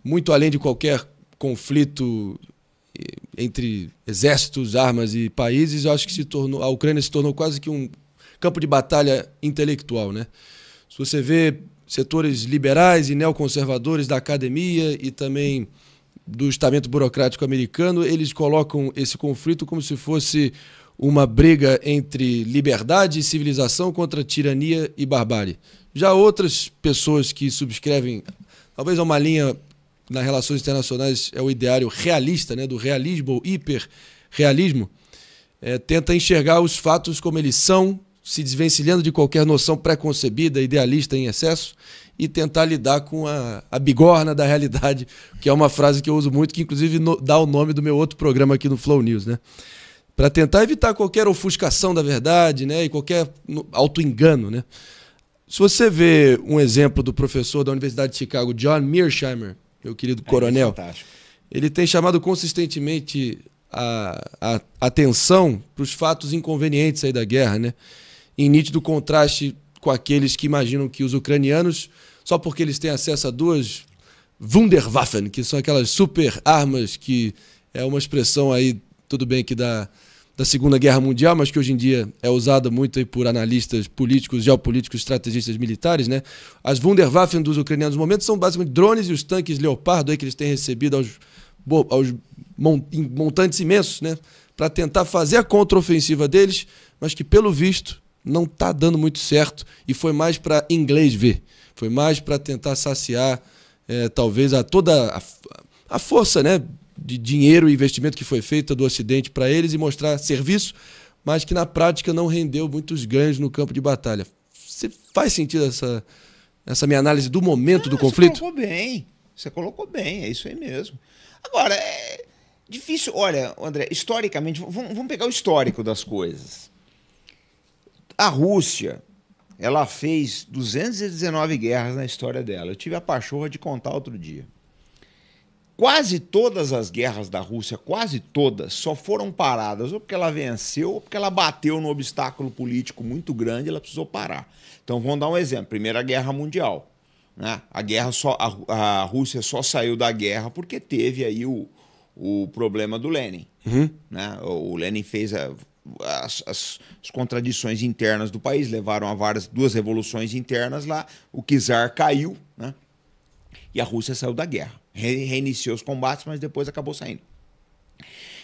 muito além de qualquer conflito entre exércitos, armas e países, eu acho que se tornou, a Ucrânia se tornou quase que um campo de batalha intelectual. Né? Se você vê setores liberais e neoconservadores da academia e também do estamento burocrático americano, eles colocam esse conflito como se fosse uma briga entre liberdade e civilização contra tirania e barbárie. Já outras pessoas que subscrevem, talvez a uma linha nas relações internacionais é o ideário realista, né, do realismo ou hiperrealismo, é, tenta enxergar os fatos como eles são, se desvencilhando de qualquer noção preconcebida, idealista em excesso, e tentar lidar com a, a bigorna da realidade, que é uma frase que eu uso muito, que inclusive no, dá o nome do meu outro programa aqui no Flow News, né? Para tentar evitar qualquer ofuscação da verdade, né, e qualquer auto-engano, né? Se você vê um exemplo do professor da Universidade de Chicago, John Mearsheimer, meu querido é, coronel, ele tem chamado consistentemente a, a atenção para os fatos inconvenientes aí da guerra, né? Em nítido contraste com aqueles que imaginam que os ucranianos, só porque eles têm acesso a duas Wunderwaffen, que são aquelas super armas que é uma expressão aí, tudo bem que dá da Segunda Guerra Mundial, mas que hoje em dia é usada muito por analistas políticos, geopolíticos, estrategistas militares, né? As Wunderwaffen dos ucranianos no momento são basicamente drones e os tanques Leopardo aí que eles têm recebido aos, aos montantes imensos, né? Para tentar fazer a contraofensiva deles, mas que pelo visto não está dando muito certo e foi mais para inglês ver, foi mais para tentar saciar é, talvez a toda a, a força, né? de dinheiro e investimento que foi feito do Ocidente para eles e mostrar serviço, mas que na prática não rendeu muitos ganhos no campo de batalha. Você faz sentido essa, essa minha análise do momento ah, do conflito? Você colocou bem, você colocou bem, é isso aí mesmo. Agora, é difícil. Olha, André, historicamente, vamos pegar o histórico das coisas. A Rússia, ela fez 219 guerras na história dela. Eu tive a pachorra de contar outro dia. Quase todas as guerras da Rússia, quase todas, só foram paradas ou porque ela venceu ou porque ela bateu num obstáculo político muito grande e ela precisou parar. Então vamos dar um exemplo: Primeira Guerra Mundial. Né? A, guerra só, a, a Rússia só saiu da guerra porque teve aí o, o problema do Lenin. Uhum. Né? O, o Lenin fez a, as, as, as, contradições internas do país levaram a várias duas revoluções internas lá. O czar caiu, né? E a Rússia saiu da guerra reiniciou os combates, mas depois acabou saindo.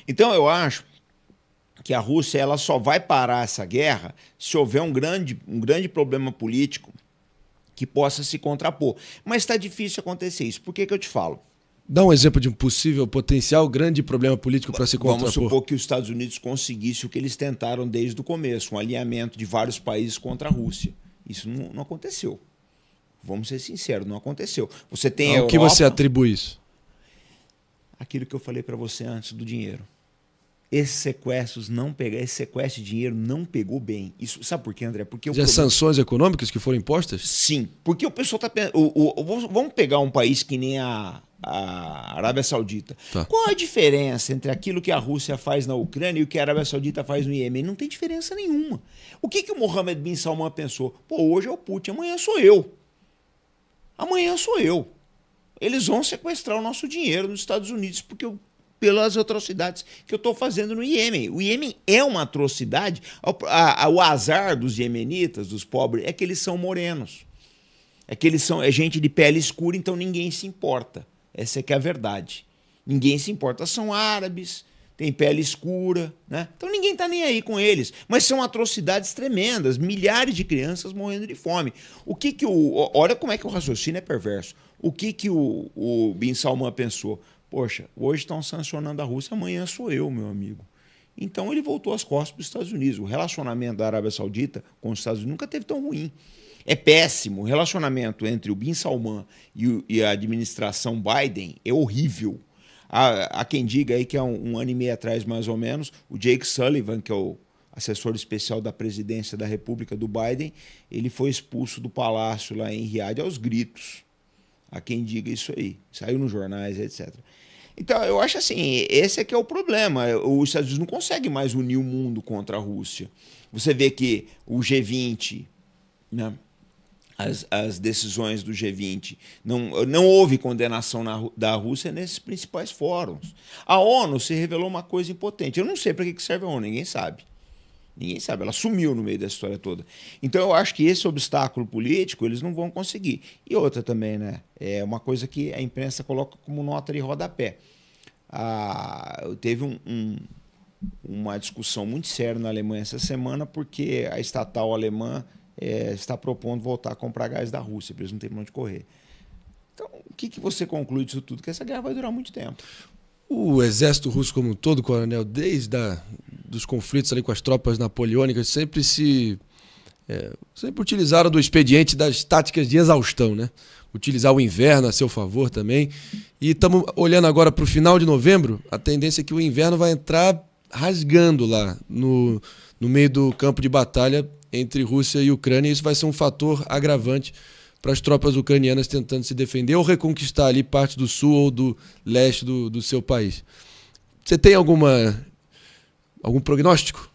Então eu acho que a Rússia ela só vai parar essa guerra se houver um grande, um grande problema político que possa se contrapor. Mas está difícil acontecer isso. Por que, que eu te falo? Dá um exemplo de um possível, potencial grande problema político para se contrapor. Vamos supor que os Estados Unidos conseguissem o que eles tentaram desde o começo, um alinhamento de vários países contra a Rússia. Isso não, não aconteceu. Vamos ser sinceros, não aconteceu. Você tem o que você atribui isso? Aquilo que eu falei para você antes do dinheiro. Esses sequestros não pegar, esse sequestro de dinheiro não pegou bem. Isso, sabe por quê, André? Porque as sanções econômicas que foram impostas? Sim, porque o pessoal tá. pensando. Vamos pegar um país que nem a, a Arábia Saudita. Tá. Qual a diferença entre aquilo que a Rússia faz na Ucrânia e o que a Arábia Saudita faz no Iêmen? Não tem diferença nenhuma. O que, que o Mohammed bin Salman pensou? Pô, hoje é o Putin, amanhã sou eu. Amanhã sou eu. Eles vão sequestrar o nosso dinheiro nos Estados Unidos porque eu, pelas atrocidades que eu estou fazendo no Iêmen. O Iêmen é uma atrocidade. O azar dos iemenitas, dos pobres, é que eles são morenos. É que eles são é gente de pele escura, então ninguém se importa. Essa é que é a verdade. Ninguém se importa. São árabes, tem pele escura, né? Então ninguém está nem aí com eles. Mas são atrocidades tremendas, milhares de crianças morrendo de fome. O que que o. Olha como é que o raciocínio é perverso. O que que o, o Bin Salman pensou? Poxa, hoje estão sancionando a Rússia, amanhã sou eu, meu amigo. Então ele voltou às costas para os Estados Unidos. O relacionamento da Arábia Saudita com os Estados Unidos nunca teve tão ruim. É péssimo. O relacionamento entre o Bin Salman e, o, e a administração Biden é horrível. Há, há quem diga aí que há é um, um ano e meio atrás, mais ou menos, o Jake Sullivan, que é o assessor especial da presidência da República do Biden, ele foi expulso do palácio lá em Riad aos gritos. Há quem diga isso aí. Saiu nos jornais, etc. Então, eu acho assim, esse é que é o problema. Os Estados Unidos não conseguem mais unir o mundo contra a Rússia. Você vê que o G20, né? as, as decisões do G20. Não, não houve condenação na, da Rússia nesses principais fóruns. A ONU se revelou uma coisa impotente. Eu não sei para que serve a ONU, ninguém sabe. Ninguém sabe, ela sumiu no meio da história toda. Então eu acho que esse obstáculo político eles não vão conseguir. E outra também, né? É uma coisa que a imprensa coloca como nota de rodapé. Ah, teve um, um, uma discussão muito séria na Alemanha essa semana, porque a estatal alemã é, está propondo voltar a comprar gás da Rússia, para eles não têm onde correr. Então, o que, que você conclui disso tudo? Que essa guerra vai durar muito tempo. O exército russo como um todo, coronel, desde a, dos conflitos ali com as tropas napoleônicas, sempre se é, sempre utilizaram do expediente das táticas de exaustão, né? Utilizar o inverno a seu favor também. E estamos olhando agora para o final de novembro, a tendência é que o inverno vai entrar rasgando lá no, no meio do campo de batalha entre Rússia e Ucrânia, e isso vai ser um fator agravante para as tropas ucranianas tentando se defender ou reconquistar ali parte do sul ou do leste do, do seu país. Você tem alguma algum prognóstico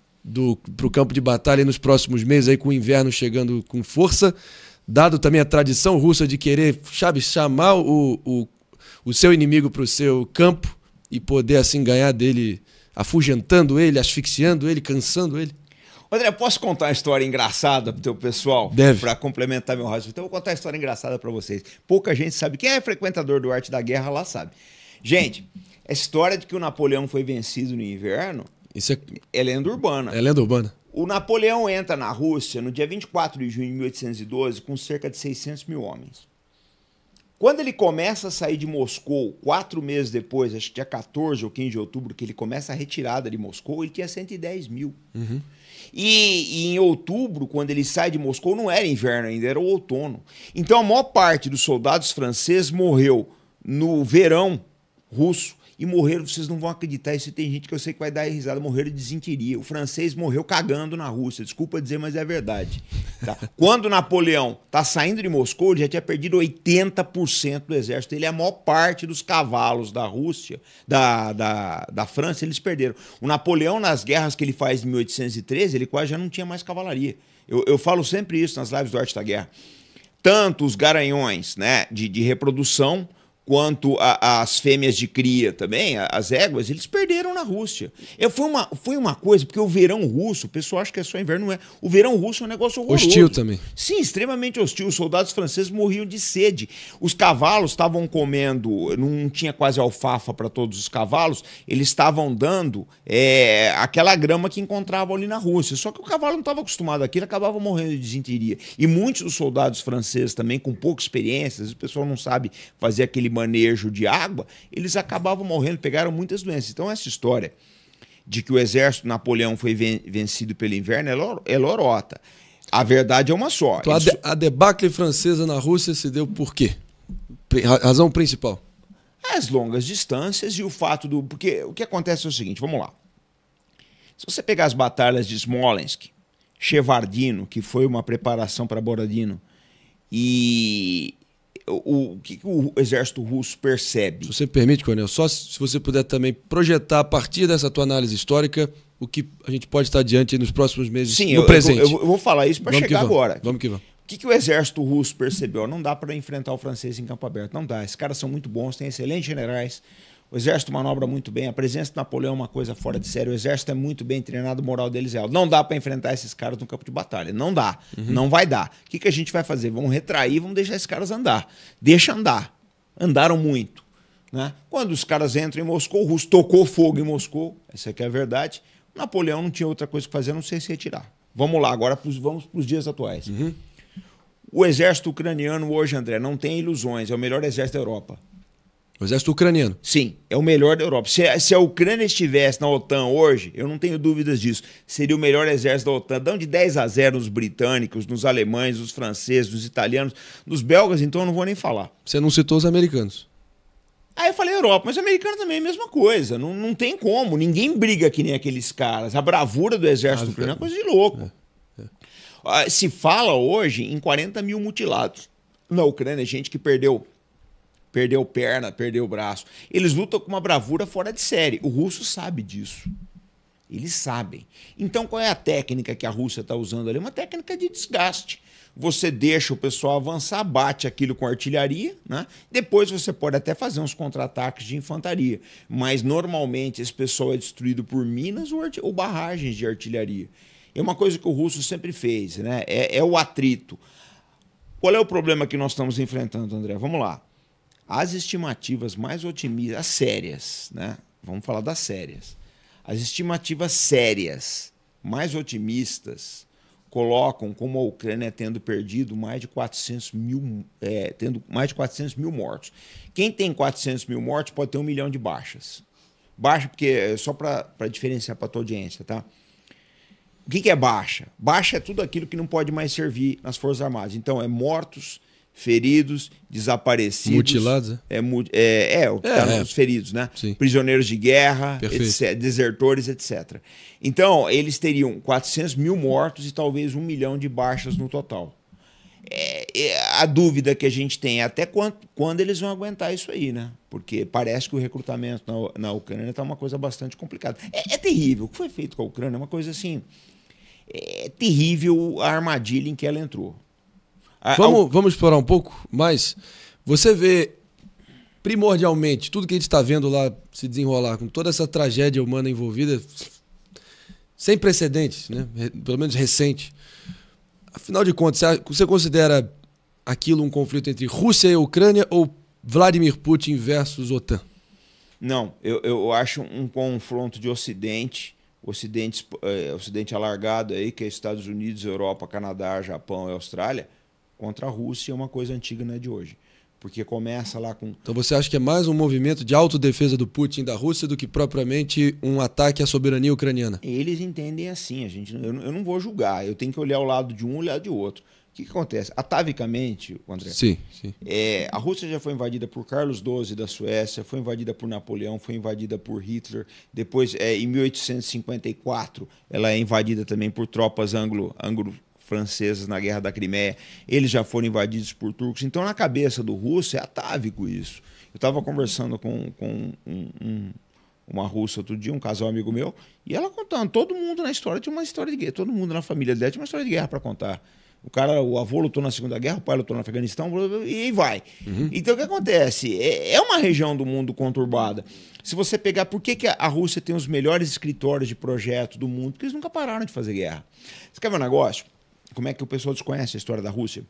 para o campo de batalha nos próximos meses, aí com o inverno chegando com força, dado também a tradição russa de querer sabe, chamar o, o, o seu inimigo para o seu campo e poder assim ganhar dele, afugentando ele, asfixiando ele, cansando ele? André, posso contar uma história engraçada pro teu pessoal? Deve. Pra complementar meu raciocínio. Então, eu vou contar uma história engraçada para vocês. Pouca gente sabe. Quem é frequentador do Arte da Guerra lá sabe. Gente, a história de que o Napoleão foi vencido no inverno Isso é... é lenda urbana. É lenda urbana. O Napoleão entra na Rússia no dia 24 de junho de 1812 com cerca de 600 mil homens. Quando ele começa a sair de Moscou, quatro meses depois, acho que dia 14 ou 15 de outubro, que ele começa a retirada de Moscou, ele tinha 110 mil. Uhum. E, e, em outubro, quando ele sai de Moscou, não era inverno ainda, era o outono. Então a maior parte dos soldados franceses morreu no verão russo e morreram, vocês não vão acreditar, isso tem gente que eu sei que vai dar risada, morreram de desinteria. O francês morreu cagando na Rússia, desculpa dizer, mas é verdade. Tá? *laughs* Quando Napoleão tá saindo de Moscou, ele já tinha perdido 80% do exército, ele é a maior parte dos cavalos da Rússia, da, da, da França, eles perderam. O Napoleão, nas guerras que ele faz em 1813, ele quase já não tinha mais cavalaria. Eu, eu falo sempre isso nas lives do Arte da Guerra. Tanto os garanhões né, de, de reprodução quanto às fêmeas de cria também, as éguas, eles perderam na Rússia. Eu, foi, uma, foi uma coisa, porque o verão russo, o pessoal acha que é só inverno, não é. O verão russo é um negócio horroroso. Hostil também. Sim, extremamente hostil. Os soldados franceses morriam de sede. Os cavalos estavam comendo, não tinha quase alfafa para todos os cavalos, eles estavam dando é, aquela grama que encontravam ali na Rússia. Só que o cavalo não estava acostumado àquilo, acabava morrendo de desinteria. E muitos dos soldados franceses também, com pouca experiência, o pessoal não sabe fazer aquele manejo de água, eles acabavam morrendo, pegaram muitas doenças. Então, essa história de que o exército Napoleão foi vencido pelo inverno é, lor é lorota. A verdade é uma só. Então, Eles... A debacle francesa na Rússia se deu por quê? Razão principal. As longas distâncias e o fato do. Porque o que acontece é o seguinte, vamos lá. Se você pegar as batalhas de Smolensk, Chevardino, que foi uma preparação para Borodino, e o, o que o exército russo percebe? Se você permite, Coronel, só se você puder também projetar a partir dessa tua análise histórica o que a gente pode estar diante nos próximos meses, Sim, no eu, presente. Sim, eu, eu vou falar isso para chegar agora. Vamos que vamos. O que, que o exército russo percebeu? Não dá para enfrentar o francês em campo aberto. Não dá. Esses caras são muito bons, têm excelentes generais, o exército manobra muito bem, a presença de Napoleão é uma coisa fora de série. O exército é muito bem treinado, o moral deles é alto. Não dá para enfrentar esses caras no campo de batalha. Não dá. Uhum. Não vai dar. O que, que a gente vai fazer? Vamos retrair, vamos deixar esses caras andar. Deixa andar. Andaram muito. Né? Quando os caras entram em Moscou, o russo tocou fogo em Moscou, essa aqui é, é a verdade. O Napoleão não tinha outra coisa que fazer, não sei se retirar. Vamos lá, agora pros, vamos para os dias atuais. Uhum. O exército ucraniano hoje, André, não tem ilusões, é o melhor exército da Europa. O exército ucraniano. Sim, é o melhor da Europa. Se, se, a Ucrânia estivesse na OTAN hoje, eu não tenho dúvidas disso, seria o melhor exército da OTAN. Dão de 10 a 0 nos britânicos, nos alemães, nos franceses, nos italianos, nos belgas, então eu não vou nem falar. Você não citou os americanos. Aí ah, eu falei Europa, mas americano também é a mesma coisa. Não, não tem como, ninguém briga que nem aqueles caras. A bravura do exército ah, é. ucraniano é coisa de louco. É, é. Ah, se fala hoje em 40 mil mutilados. Na Ucrânia, gente que perdeu perdeu perna, perdeu braço. Eles lutam com uma bravura fora de série. O russo sabe disso. Eles sabem. Então, qual é a técnica que a Rússia está usando ali? Uma técnica de desgaste. Você deixa o pessoal avançar, bate aquilo com artilharia, né? Depois você pode até fazer uns contra-ataques de infantaria. Mas normalmente esse pessoal é destruído por minas ou, barragens de artilharia. É uma coisa que o russo sempre fez, né? É, é o atrito. Qual é o problema que nós estamos enfrentando, André? Vamos lá. As estimativas mais otimistas, as sérias, né? Vamos falar das sérias. As estimativas sérias, mais otimistas, colocam como a Ucrânia tendo perdido mais de 400 mil, é, tendo mais de 400 mil mortos. Quem tem 400 mil mortos pode ter um milhão de baixas. Baixa, porque é só para diferenciar para a tua audiência, tá? O que, que é baixa? Baixa é tudo aquilo que não pode mais servir nas Forças Armadas. Então, é mortos feridos, desaparecidos. Mutilados, é? É, é, é o que é, tá é. feridos, né? Sim. Prisioneiros de guerra, etc, desertores, etc. Então, eles teriam 400 mil mortos e talvez um milhão de baixas no total. É, é, a dúvida que a gente tem é até quando, quando eles vão aguentar isso aí, né? Porque parece que o recrutamento na, na Ucrânia está uma coisa bastante complicada. É, terrível. O que foi feito com a Ucrânia é uma coisa assim. É terrível a armadilha em que ela entrou. Ah, vamos, vamos explorar um pouco mais. Você vê primordialmente tudo que a gente está vendo lá se desenrolar, com toda essa tragédia humana envolvida, sem precedentes, né? pelo menos recente. Afinal de contas, você considera aquilo um conflito entre Rússia e Ucrânia ou Vladimir Putin versus OTAN? Não, eu, eu acho um confronto de Ocidente, Ocidente, eh, Ocidente alargado aí, que é Estados Unidos, Europa, Canadá, Japão e Austrália, contra a Rússia é uma coisa antiga, não é de hoje. Porque começa lá com. Então você acha que é mais um movimento de autodefesa do Putin da Rússia do que propriamente um ataque à soberania ucraniana? Eles entendem assim, a gente. Eu, eu não vou julgar, eu tenho que olhar o lado de um olhar de outro. O que, que, acontece? Atavicamente, André. Sim, sim. É, a Rússia já foi invadida por Carlos XII da Suécia, foi invadida por Napoleão, foi invadida por Hitler. Depois, é, em 1854, ela é invadida também por tropas anglo, anglo francesas na Guerra da Crimeia, eles já foram invadidos por turcos. Então, na cabeça do russo, é atávico isso. Eu estava conversando com, com um, um, uma russa outro dia, um casal amigo meu, e ela contando, todo mundo na história tinha uma história de guerra, todo mundo na família dela tinha uma história de guerra para contar. O cara, o avô lutou na Segunda Guerra, o pai lutou no Afeganistão, e vai. Uhum. Então o que acontece? É, é uma região do mundo conturbada. Se você pegar por que, que a Rússia tem os melhores escritórios de projeto do mundo, porque eles nunca pararam de fazer guerra. Você quer ver um negócio? como é que o pessoal desconhece a história da Rússia?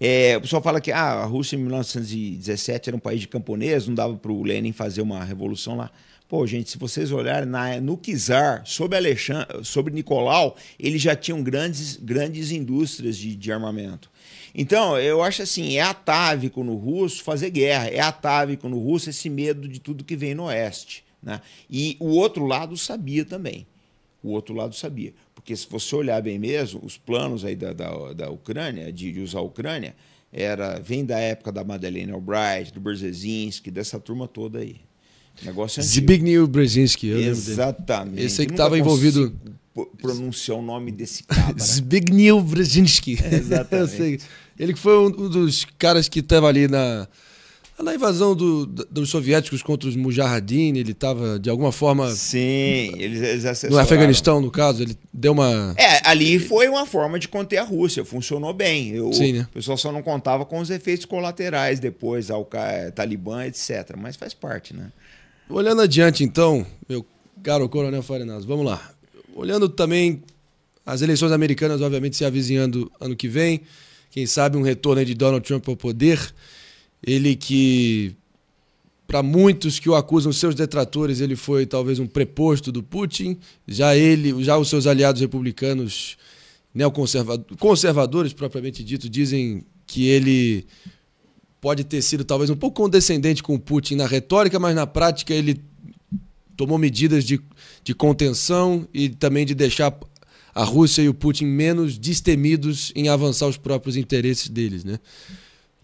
É, o pessoal fala que ah, a Rússia em 1917 era um país de camponeses, não dava para o Lenin fazer uma revolução lá. Pô, gente, se vocês olharem na, no Czar, sobre, Alexandre, sobre Nicolau, eles já tinham grandes, grandes indústrias de, de armamento. Então, eu acho assim, é atávico no russo fazer guerra, é atávico no russo esse medo de tudo que vem no oeste. Né? E o outro lado sabia também. O outro lado sabia. Porque se você olhar bem mesmo, os planos aí da, da, da Ucrânia, de, de, usar a Ucrânia, era, vem da época da Madeleine Albright, do Brzezinski, dessa turma toda aí. Negócio Zbigniew Brzezinski, eu Exatamente. Esse aí que estava envolvido. Pronunciar o nome desse cara. Zbigniew *laughs* né? Brzezinski. Exatamente. *laughs* Ele que foi um dos caras que estava ali na é na invasão do, dos soviéticos contra os Mujahideen, ele estava de alguma forma. Sim, eles, eles No Afeganistão, no caso, ele deu uma. É, ali foi uma forma de conter a Rússia, funcionou bem. Eu, Sim, né? O pessoal só não contava com os efeitos colaterais depois, ao é, Talibã, etc. Mas faz parte, né? Olhando adiante, então, meu caro Coronel farinaz vamos lá. Olhando também as eleições americanas, obviamente, se avizinhando ano que vem. Quem sabe um retorno de Donald Trump ao poder. Ele que, para muitos que o acusam, seus detratores, ele foi talvez um preposto do Putin. Já ele, já os seus aliados republicanos neoconservadores, conservadores propriamente dito, dizem que ele pode ter sido talvez um pouco condescendente com o Putin na retórica, mas na prática ele tomou medidas de, de contenção e também de deixar a Rússia e o Putin menos destemidos em avançar os próprios interesses deles, né?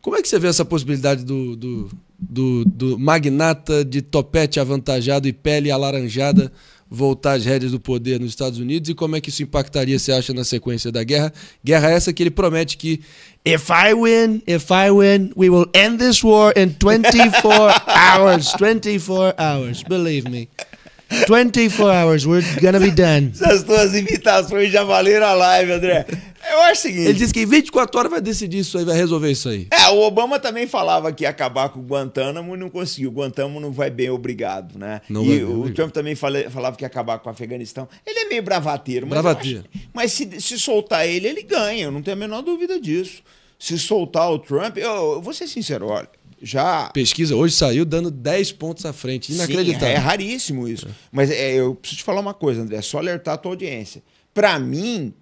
Como é que você vê essa possibilidade do, do, do, do magnata de topete avantajado e pele alaranjada voltar às rédeas do poder nos Estados Unidos e como é que isso impactaria, você acha, na sequência da guerra? Guerra essa que ele promete que If I win, if I win, we will end this war in 24 *laughs* hours. 24 hours, believe me. 24 hours, we're gonna be done. Essas duas imitações já valeram a live, André. Eu acho o seguinte. Ele disse que em 24 horas vai decidir isso aí, vai resolver isso aí. É, o Obama também falava que ia acabar com o Guantánamo e não conseguiu. O Guantánamo não vai bem, obrigado, né? Não e bem, o Trump também fala, falava que ia acabar com o Afeganistão. Ele é meio bravateiro, mas. Bravateiro. Acho, mas se, se soltar ele, ele ganha. Eu não tenho a menor dúvida disso. Se soltar o Trump, eu, eu vou ser sincero, olha já. Pesquisa hoje saiu dando 10 pontos à frente. Inacreditável. Sim, é, é, raríssimo isso. É. Mas é, eu preciso te falar uma coisa, André, é só alertar a tua audiência. Para mim,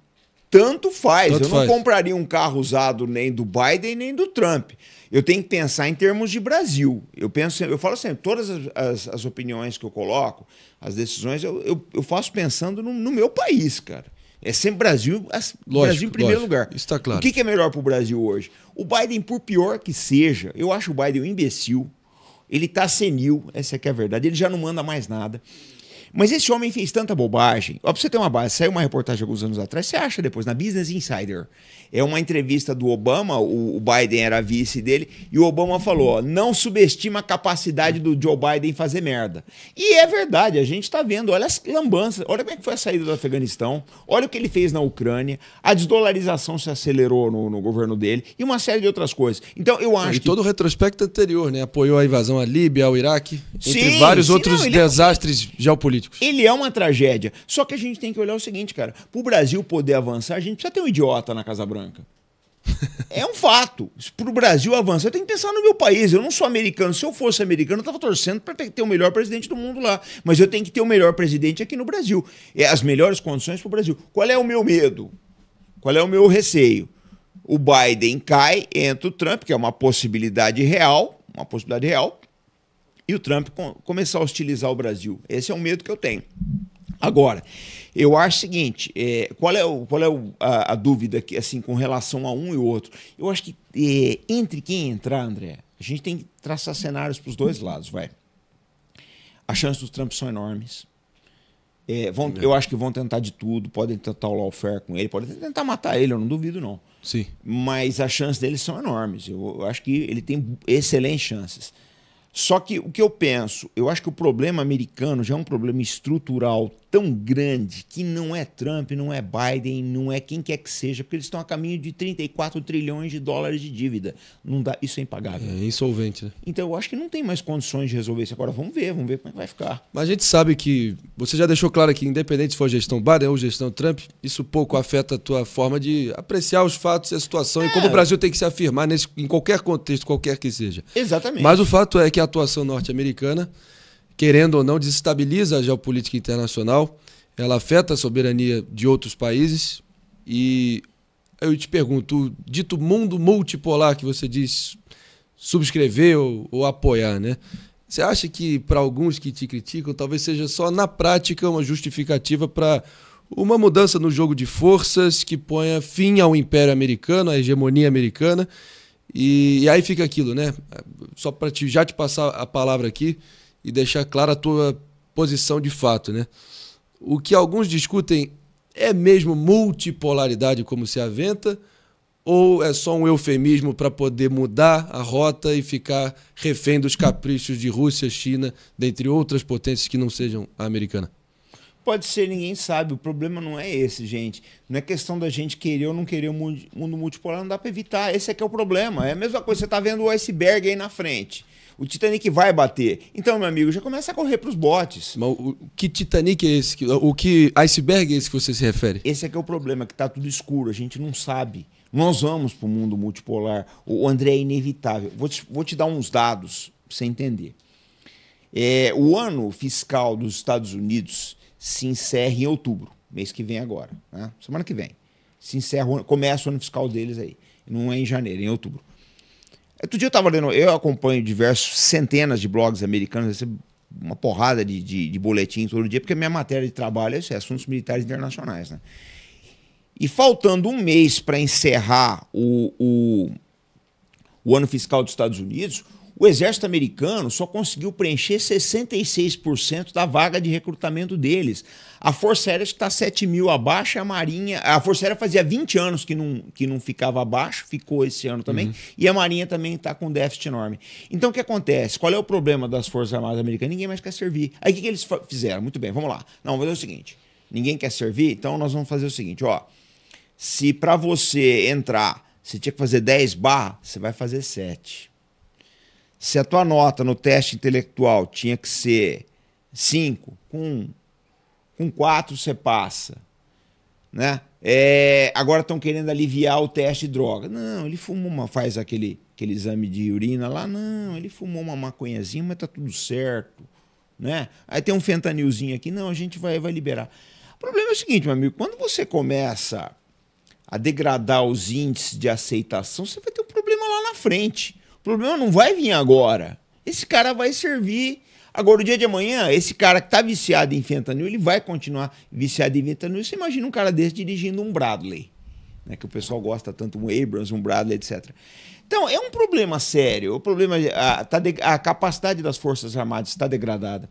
tanto faz. Tanto eu não faz. compraria um carro usado nem do Biden nem do Trump. Eu tenho que pensar em termos de Brasil. Eu penso, eu falo sempre, assim, todas as, as, as, opiniões que eu coloco, as decisões, eu, eu, eu faço pensando no, no, meu país, cara. É sempre Brasil, as, lógico, Brasil em primeiro lógico. lugar. Está claro. O que, que é melhor para o Brasil hoje? O Biden, por pior que seja, eu acho o Biden um imbecil. Ele está senil, essa é que é a verdade. Ele já não manda mais nada. Mas esse homem fez tanta bobagem. Ó, pra você ter uma base, saiu uma reportagem alguns anos atrás, você acha depois, na Business Insider. É uma entrevista do Obama, o, o Biden era vice dele, e o Obama falou: ó, não subestima a capacidade do Joe Biden fazer merda. E é verdade, a gente tá vendo, olha as lambanças, olha como é que foi a saída do Afeganistão, olha o que ele fez na Ucrânia, a desdolarização se acelerou no, no governo dele e uma série de outras coisas. Então eu é, acho. E que... todo o retrospecto anterior, né? Apoiou a invasão à Líbia, ao Iraque, entre sim, vários sim, outros não, é desastres geopolíticos políticos. Ele é uma tragédia. Só que a gente tem que olhar o seguinte, cara. Para o Brasil poder avançar, a gente precisa ter um idiota na Casa Branca. É um fato. Para o Brasil avançar, eu tenho que pensar no meu país. Eu não sou americano. Se eu fosse americano, eu estava torcendo para ter o melhor presidente do mundo lá. Mas eu tenho que ter o melhor presidente aqui no Brasil. É as melhores condições para o Brasil. Qual é o meu medo? Qual é o meu receio? O Biden cai, entra o Trump, que é uma possibilidade real, uma possibilidade real e o Trump começar a hostilizar o Brasil. Esse é o medo que eu tenho. Agora, eu acho o seguinte: é, qual é, o, qual é o, a, a, dúvida que, assim, com relação a um e outro? Eu acho que é, entre quem entrar, André, a gente tem que traçar cenários para os dois lados, vai. As chances do Trump são enormes. É, vão, eu acho que vão tentar de tudo, podem tentar o lawfare com ele, podem tentar matar ele, eu não duvido, não. Sim. Mas as chances deles são enormes. Eu, eu acho que ele tem excelentes chances. Só que o que eu penso, eu acho que o problema americano já é um problema estrutural tão grande que não é Trump, não é Biden, não é quem quer que seja, porque eles estão a caminho de 34 trilhões de dólares de dívida. Não dá, isso é impagável. É insolvente, né? Então eu acho que não tem mais condições de resolver isso agora. Vamos ver, vamos ver como é que vai ficar. Mas a gente sabe que você já deixou claro que independente se for gestão Biden ou gestão Trump, isso pouco afeta a tua forma de apreciar os fatos e a situação é. e como é. o Brasil tem que se afirmar nesse, em qualquer contexto, qualquer que seja. Exatamente. Mas o fato é que a atuação norte-americana querendo ou não, desestabiliza a geopolítica internacional, ela afeta a soberania de outros países. E eu te pergunto, o dito mundo multipolar que você diz subscrever ou, ou apoiar, né? Você acha que para alguns que te criticam, talvez seja só na prática uma justificativa para uma mudança no jogo de forças que ponha fim ao império americano, à hegemonia americana? E, e aí fica aquilo, né? Só para já te passar a palavra aqui, e deixar clara a tua posição de fato, né? O que alguns discutem é mesmo multipolaridade como se aventa ou é só um eufemismo para poder mudar a rota e ficar refém dos caprichos de Rússia, China, dentre outras potências que não sejam a americana? Pode ser, ninguém sabe. O problema não é esse, gente. Não é questão da gente querer ou não querer o mundo multipolar, não dá para evitar. Esse é que é o problema. É a mesma coisa, você tá vendo o iceberg aí na frente. O Titanic vai bater. Então, meu amigo, já começa a correr para os botes. Mas o, que Titanic é esse? O que iceberg é esse que você se refere? Esse é que é o problema, que está tudo escuro, a gente não sabe. Nós vamos para o mundo multipolar. O André é inevitável. Vou te, vou te dar uns dados para você entender. É, o ano fiscal dos Estados Unidos se encerra em outubro, mês que vem agora, né? semana que vem. Se encerra, começa o ano fiscal deles aí. Não é em janeiro, é em outubro. Outro dia eu estava lendo, eu acompanho diversos, centenas de blogs americanos, uma porrada de, de, de boletim todo dia, porque a minha matéria de trabalho é, é assuntos militares internacionais. Né? E faltando um mês para encerrar o, o, o ano fiscal dos Estados Unidos, o exército americano só conseguiu preencher 66% da vaga de recrutamento deles. A Força Aérea está 7 mil abaixo, a Marinha. A Força Aérea fazia 20 anos que não, que não ficava abaixo, ficou esse ano também. Uhum. E a Marinha também está com déficit enorme. Então o que acontece? Qual é o problema das Forças Armadas Americanas? Ninguém mais quer servir. Aí o que, que eles fizeram? Muito bem, vamos lá. Não, vamos fazer o seguinte: ninguém quer servir, então nós vamos fazer o seguinte, ó. Se para você entrar, você tinha que fazer 10 barras, você vai fazer 7 se a tua nota no teste intelectual tinha que ser 5, com, com 4 você passa. Né? É, agora estão querendo aliviar o teste de droga. Não, ele fumou uma, faz aquele, aquele exame de urina lá. Não, ele fumou uma maconhazinha, mas tá tudo certo. Né? Aí tem um fentanilzinho aqui. Não, a gente vai, vai liberar. O problema é o seguinte, meu amigo, quando você começa a degradar os índices de aceitação, você vai ter um problema lá na frente problema não vai vir agora. Esse cara vai servir. Agora, o dia de amanhã, esse cara que tá viciado em fentanil, ele vai continuar viciado em fentanil. Você imagina um cara desse dirigindo um Bradley, né? Que o pessoal gosta tanto, um Abrams, um Bradley, etc. Então, é um problema sério. O problema é, a, tá a capacidade das Forças Armadas está degradada.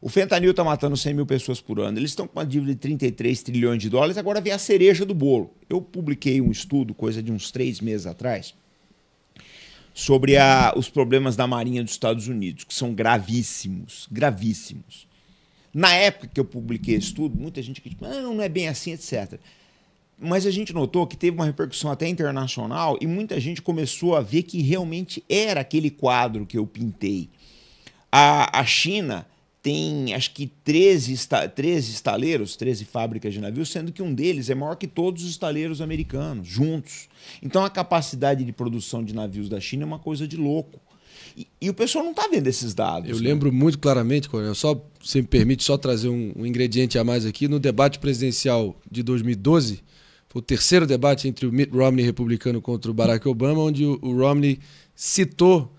O fentanil está matando 100 mil pessoas por ano. Eles estão com uma dívida de 33 trilhões de dólares. Agora vem a cereja do bolo. Eu publiquei um estudo, coisa de uns três meses atrás, sobre a, os problemas da Marinha dos Estados Unidos, que são gravíssimos, gravíssimos. Na época que eu publiquei esse estudo, muita gente que ah, não é bem assim, etc. Mas a gente notou que teve uma repercussão até internacional e muita gente começou a ver que realmente era aquele quadro que eu pintei. A, a China tem acho que 13, esta, 13 estaleiros, 13 fábricas de navios, sendo que um deles é maior que todos os estaleiros americanos, juntos. Então a capacidade de produção de navios da China é uma coisa de louco. E, e o pessoal não está vendo esses dados. Eu né? lembro muito claramente, Coronel, só, se me permite só trazer um, um ingrediente a mais aqui, no debate presidencial de 2012, foi o terceiro debate entre o Mitt Romney republicano contra o Barack Obama, onde o Romney citou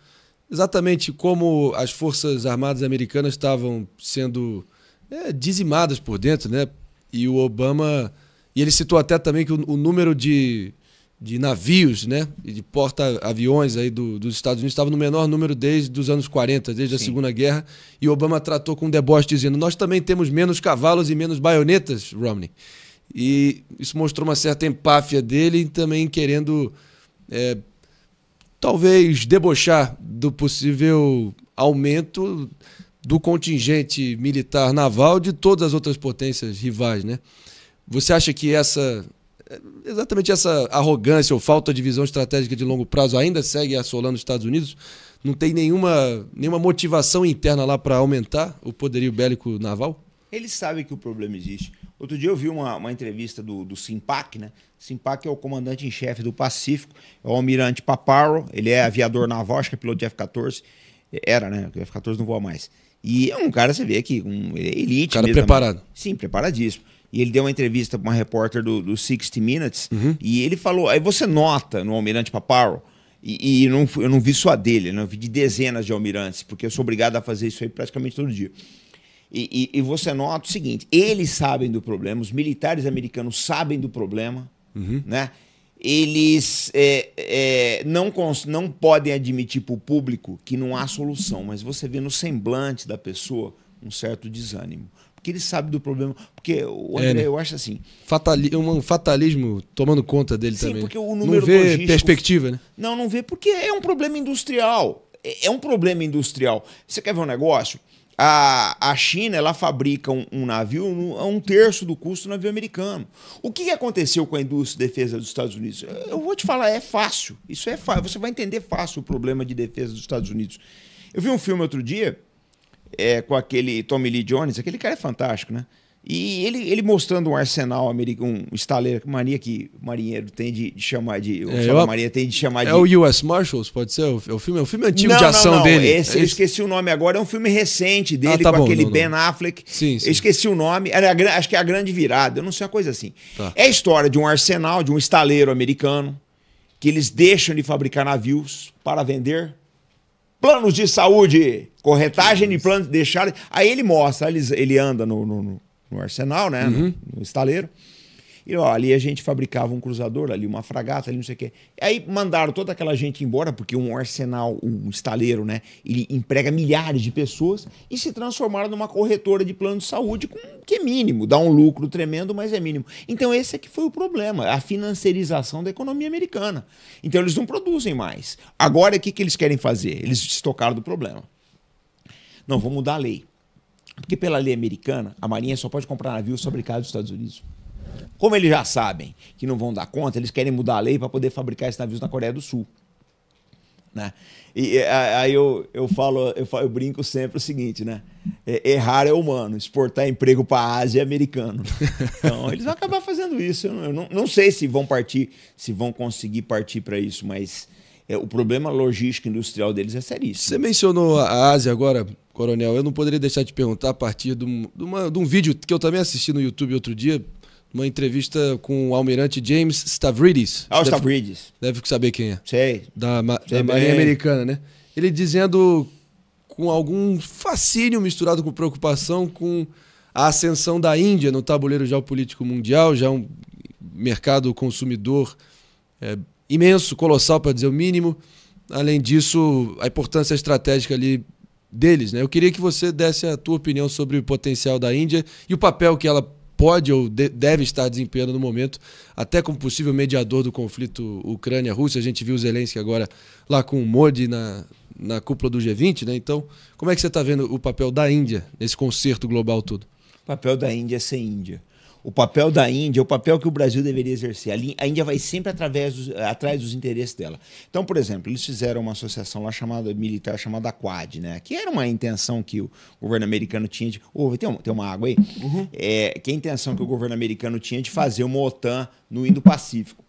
exatamente como as Forças Armadas Americanas estavam sendo é, dizimadas por dentro, né? E o Obama. E ele citou até também que o, o número de, de navios, né? E de porta-aviões aí do, dos Estados Unidos estava no menor número desde os anos 40, desde Sim. a Segunda Guerra. E Obama tratou com um deboche, dizendo: Nós também temos menos cavalos e menos baionetas, Romney. E isso mostrou uma certa empáfia dele também querendo. É, talvez debochar do possível aumento do contingente militar naval de todas as outras potências rivais, né? Você acha que essa exatamente essa arrogância ou falta de visão estratégica de longo prazo ainda segue assolando os Estados Unidos? Não tem nenhuma, nenhuma motivação interna lá para aumentar o poderio bélico naval? Eles sabem que o problema existe. Outro dia eu vi uma, uma entrevista do, do Simpac, né? Simpac é o comandante em chefe do Pacífico, é o almirante Paparo, ele é aviador naval, acho que é piloto de F-14. Era, né? O F-14 não voa mais. E é um cara, você vê aqui, um, é elite. cara mesmo, né? preparado. Sim, preparadíssimo. E ele deu uma entrevista para uma repórter do, do 60 Minutes uhum. e ele falou. Aí você nota no almirante Paparo, e, e não, eu não vi só dele, né? eu vi de dezenas de almirantes, porque eu sou obrigado a fazer isso aí praticamente todo dia. E, e, e, você nota o seguinte: eles sabem do problema, os militares americanos sabem do problema, uhum. né? Eles é, é, não, não podem admitir para o público que não há solução, mas você vê no semblante da pessoa um certo desânimo. Porque ele sabe do problema. Porque o é, André, é, eu acho assim. Fatali é um fatalismo tomando conta dele sim, também. Porque o número não vê perspectiva, né? Não, não vê, porque é um problema industrial. É, é um problema industrial. Você quer ver um negócio? A, a China ela fabrica um, um navio a um terço do custo do navio americano. O que aconteceu com a indústria de defesa dos Estados Unidos? Eu vou te falar, é fácil. Isso é fácil. Você vai entender fácil o problema de defesa dos Estados Unidos. Eu vi um filme outro dia é, com aquele Tommy Lee Jones. Aquele cara é fantástico, né? E ele, ele mostrando um arsenal americano, um estaleiro, mania que marinheiro tem de, de chamar de. É, eu, Maria tem de chamar é de. É o US Marshals, pode ser? O, é o filme, o é filme antigo não, de ação não, não. dele. Esse, é eu esqueci o nome agora, é um filme recente ah, dele ah, tá com bom, aquele Ben Affleck. Sim, sim. Eu esqueci o nome, era a, acho que é a grande virada, eu não sei uma coisa assim. Tá. É a história de um arsenal, de um estaleiro americano, que eles deixam de fabricar navios para vender planos de saúde, corretagem de planos, deixar. Aí ele mostra, ele, ele anda no, no, no no arsenal, né? Uhum. No, no estaleiro. E ó, ali a gente fabricava um cruzador, ali uma fragata, ali não sei o quê. Aí mandaram toda aquela gente embora, porque um arsenal, um estaleiro, né? Ele emprega milhares de pessoas e se transformaram numa corretora de plano de saúde, com, que é mínimo, dá um lucro tremendo, mas é mínimo. Então esse é que foi o problema, a financiarização da economia americana. Então eles não produzem mais. Agora o que, que eles querem fazer? Eles estocaram do problema. Não, vamos mudar a lei porque pela lei americana, a Marinha só pode comprar navios fabricados nos Estados Unidos. Como eles já sabem que não vão dar conta, eles querem mudar a lei para poder fabricar esses navios na Coreia do Sul. Né? E aí eu, eu falo, eu, falo, eu brinco sempre o seguinte, né? Errar é humano, exportar emprego para a Ásia é americano. *laughs* Então, eles vão acabar fazendo isso. Eu não, não sei se vão partir, se vão conseguir partir para isso, mas é, o problema logístico industrial deles é seríssimo. Você mencionou a Ásia agora, Coronel. Eu não poderia deixar de perguntar a partir de, uma, de um vídeo que eu também assisti no YouTube outro dia, uma entrevista com o almirante James Stavridis. Ah, o Stavridis. Deve, saber quem é. Sei. Da, da Marinha Americana, né? Ele dizendo com algum fascínio misturado com preocupação com a ascensão da Índia no tabuleiro geopolítico mundial, já um mercado consumidor é, imenso, colossal, para dizer o mínimo. Além disso, a importância estratégica ali deles. Né? Eu queria que você desse a tua opinião sobre o potencial da Índia e o papel que ela pode ou de, deve estar desempenhando no momento, até como possível mediador do conflito Ucrânia-Rússia. A gente viu Zelensky agora lá com o Modi na, na cúpula do G20. Né? Então, como é que você está vendo o papel da Índia nesse concerto global todo? O papel da Índia é ser Índia o papel da Índia, o papel que o Brasil deveria exercer. A Índia vai sempre dos, atrás dos interesses dela. Então, por exemplo, eles fizeram uma associação lá chamada militar chamada Quad, né? Que era uma intenção que o governo americano tinha de. Oh, tem, um, tem uma água aí? Uhum. É, que é a intenção que o governo americano tinha de fazer uma OTAN no Indo-Pacífico.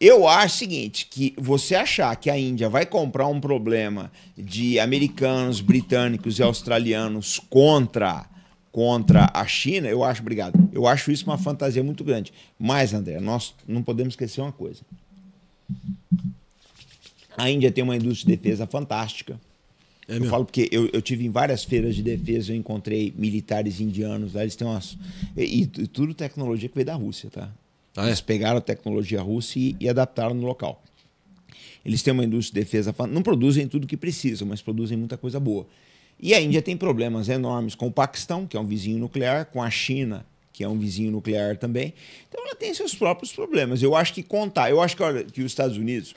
Eu acho o seguinte, que você achar que a Índia vai comprar um problema de americanos, britânicos e australianos contra contra a China, eu acho, obrigado, eu acho isso uma fantasia muito grande. Mas, André, nós não podemos esquecer uma coisa. A Índia tem uma indústria de defesa fantástica. É eu falo porque eu, eu, tive em várias feiras de defesa, eu encontrei militares indianos lá, eles têm umas. E, e tudo tecnologia que veio da Rússia, tá? Ah, é? Eles pegaram a tecnologia russa e, e adaptaram no local. Eles têm uma indústria de defesa, não produzem tudo que precisam, mas produzem muita coisa boa. E a Índia tem problemas enormes com o Paquistão, que é um vizinho nuclear, com a China, que é um vizinho nuclear também. Então ela tem seus próprios problemas. Eu acho que contar, eu acho que, olha, que os Estados Unidos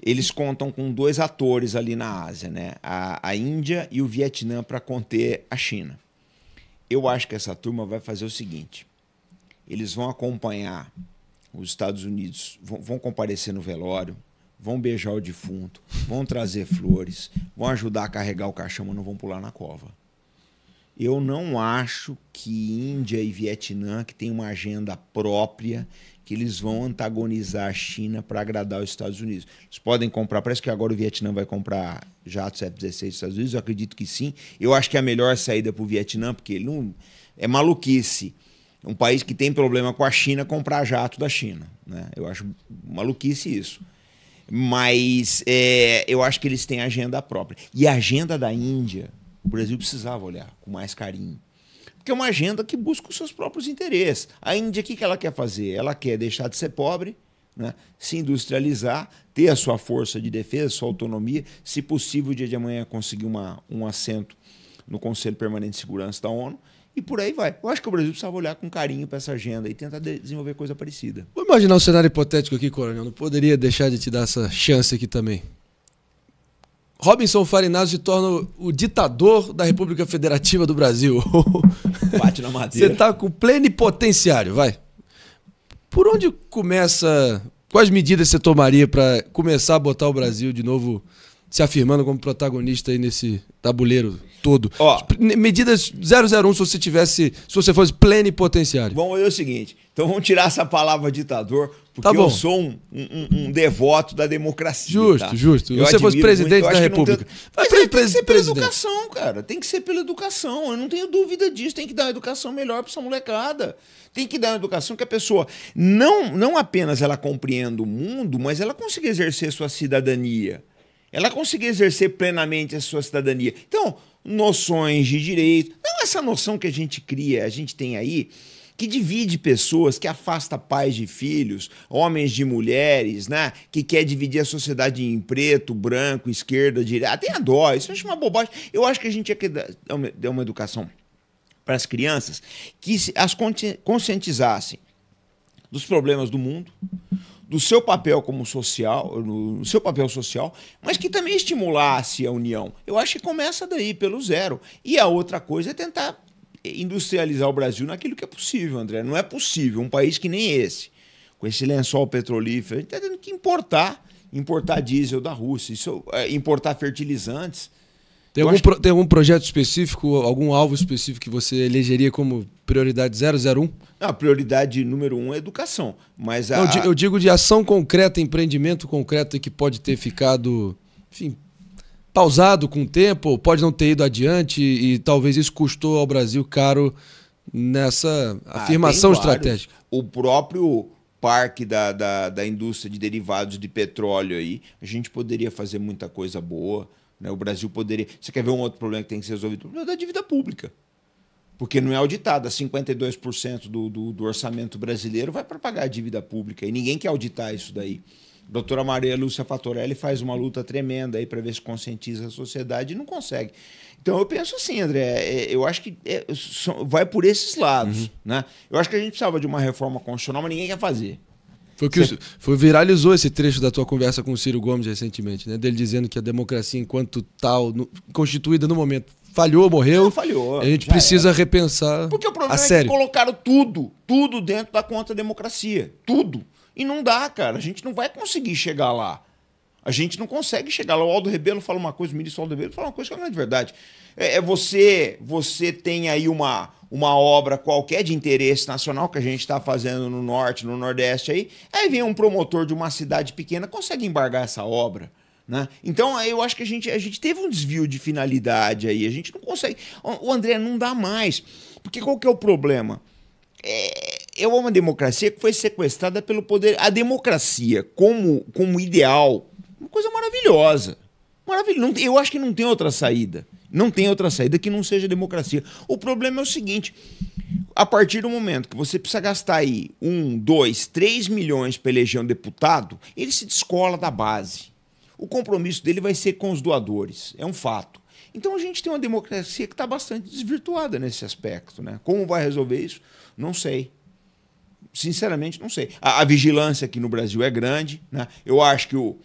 eles contam com dois atores ali na Ásia, né? A, a Índia e o Vietnã para conter a China. Eu acho que essa turma vai fazer o seguinte: eles vão acompanhar os Estados Unidos, vão, vão comparecer no velório vão beijar o defunto, vão trazer flores, vão ajudar a carregar o caixão, mas não vão pular na cova. Eu não acho que Índia e Vietnã, que tem uma agenda própria, que eles vão antagonizar a China para agradar os Estados Unidos. Eles podem comprar, parece que agora o Vietnã vai comprar jatos F-16 dos Estados Unidos, eu acredito que sim. Eu acho que é a melhor saída para o Vietnã, porque ele não. É maluquice um país que tem problema com a China comprar jato da China. Né? Eu acho maluquice isso. Mas é, eu acho que eles têm agenda própria. E a agenda da Índia, o Brasil precisava olhar com mais carinho. Porque é uma agenda que busca os seus próprios interesses. A Índia, o que, ela quer fazer? Ela quer deixar de ser pobre, né? se industrializar, ter a sua força de defesa, sua autonomia, se possível, o dia de amanhã conseguir uma, um assento no Conselho Permanente de Segurança da ONU e por aí vai. Eu acho que o Brasil precisava olhar com carinho para essa agenda e tentar desenvolver coisa parecida. Vou imaginar um cenário hipotético aqui, Coronel. Não poderia deixar de te dar essa chance aqui também. Robinson Farinazzi se torna o ditador da República Federativa do Brasil. *laughs* Bate na madeira. Você está com plenipotenciário, vai. Por onde começa? Quais medidas você tomaria para começar a botar o Brasil de novo se afirmando como protagonista aí nesse tabuleiro todo. Ó, tipo, Medidas 001 se você tivesse, se você fosse plenipotenciário. Bom, é o seguinte, então vamos tirar essa palavra ditador, porque tá eu sou um, um, um, devoto da democracia. Justo, tá? justo. Se você fosse presidente muito, da república. Tem... Mas tem, tem que ser pela educação, cara. Tem que ser pela educação. Eu não tenho dúvida disso. Tem que dar uma educação melhor para essa molecada. Tem que dar uma educação que a pessoa não, não apenas ela compreenda o mundo, mas ela consiga exercer sua cidadania ela conseguia exercer plenamente a sua cidadania. Então, noções de direito, não essa noção que a gente cria, a gente tem aí, que divide pessoas, que afasta pais de filhos, homens de mulheres, né? Que quer dividir a sociedade em preto, branco, esquerda, direita. Até a dó, isso eu acho uma bobagem. Eu acho que a gente tinha é que dar uma educação para as crianças que as conscientizassem dos problemas do mundo, do seu papel como social, no seu papel social, mas que também estimulasse a união. Eu acho que começa daí, pelo zero. E a outra coisa é tentar industrializar o Brasil naquilo que é possível, André. Não é possível um país que nem esse, com esse lençol petrolífero, a gente está tendo que importar, importar diesel da Rússia, isso, é, importar fertilizantes. Tem algum, pro, tem algum projeto específico, algum alvo específico que você elegeria como prioridade 001? Não, a prioridade número um é educação. Mas a... Não, eu digo de ação concreta, empreendimento concreto que pode ter ficado, enfim, pausado com o tempo, pode não ter ido adiante e talvez isso custou ao Brasil caro nessa ah, afirmação estratégica. O próprio parque da, da, da indústria de derivados de petróleo aí, a gente poderia fazer muita coisa boa né? O Brasil poderia. Você quer ver um outro problema que tem que ser resolvido? O problema da dívida pública. Porque não é auditada. 52% do, do, do orçamento brasileiro vai para pagar a dívida pública. E ninguém quer auditar isso daí. A doutora Maria Lúcia Fatorelli faz uma luta tremenda aí para ver se conscientiza a sociedade e não consegue. Então eu penso assim, André, é, é, eu acho que é, vai por esses lados. Uhum. Né? Eu acho que a gente precisava de uma reforma constitucional, mas ninguém quer fazer. Foi que foi, viralizou esse trecho da tua conversa com o Ciro Gomes recentemente, né? Dele dizendo que a democracia, enquanto tal, no, constituída no momento, falhou, morreu. Não, falhou. A gente precisa era. repensar. Porque o problema a é sério. que colocaram tudo, tudo dentro da conta democracia. Tudo. E não dá, cara. A gente não vai conseguir chegar lá. A gente não consegue chegar lá. O Aldo Rebelo fala uma coisa, o ministro Aldo Rebelo fala uma coisa que é de verdade. É, é, você, você tem aí uma, uma obra qualquer de interesse nacional que a gente está fazendo no norte, no nordeste aí, aí vem um promotor de uma cidade pequena, consegue embargar essa obra. Né? Então eu acho que a gente, a gente teve um desvio de finalidade aí, a gente não consegue. O André não dá mais. Porque qual que é o problema? É, é uma democracia que foi sequestrada pelo poder. A democracia como, como ideal, uma coisa maravilhosa. Maravilhoso. Eu acho que não tem outra saída. Não tem outra saída que não seja democracia. O problema é o seguinte: a partir do momento que você precisa gastar aí um, dois, três milhões para eleger um deputado, ele se descola da base. O compromisso dele vai ser com os doadores, é um fato. Então a gente tem uma democracia que está bastante desvirtuada nesse aspecto. Né? Como vai resolver isso? Não sei. Sinceramente, não sei. A, a vigilância aqui no Brasil é grande. Né? Eu acho que o,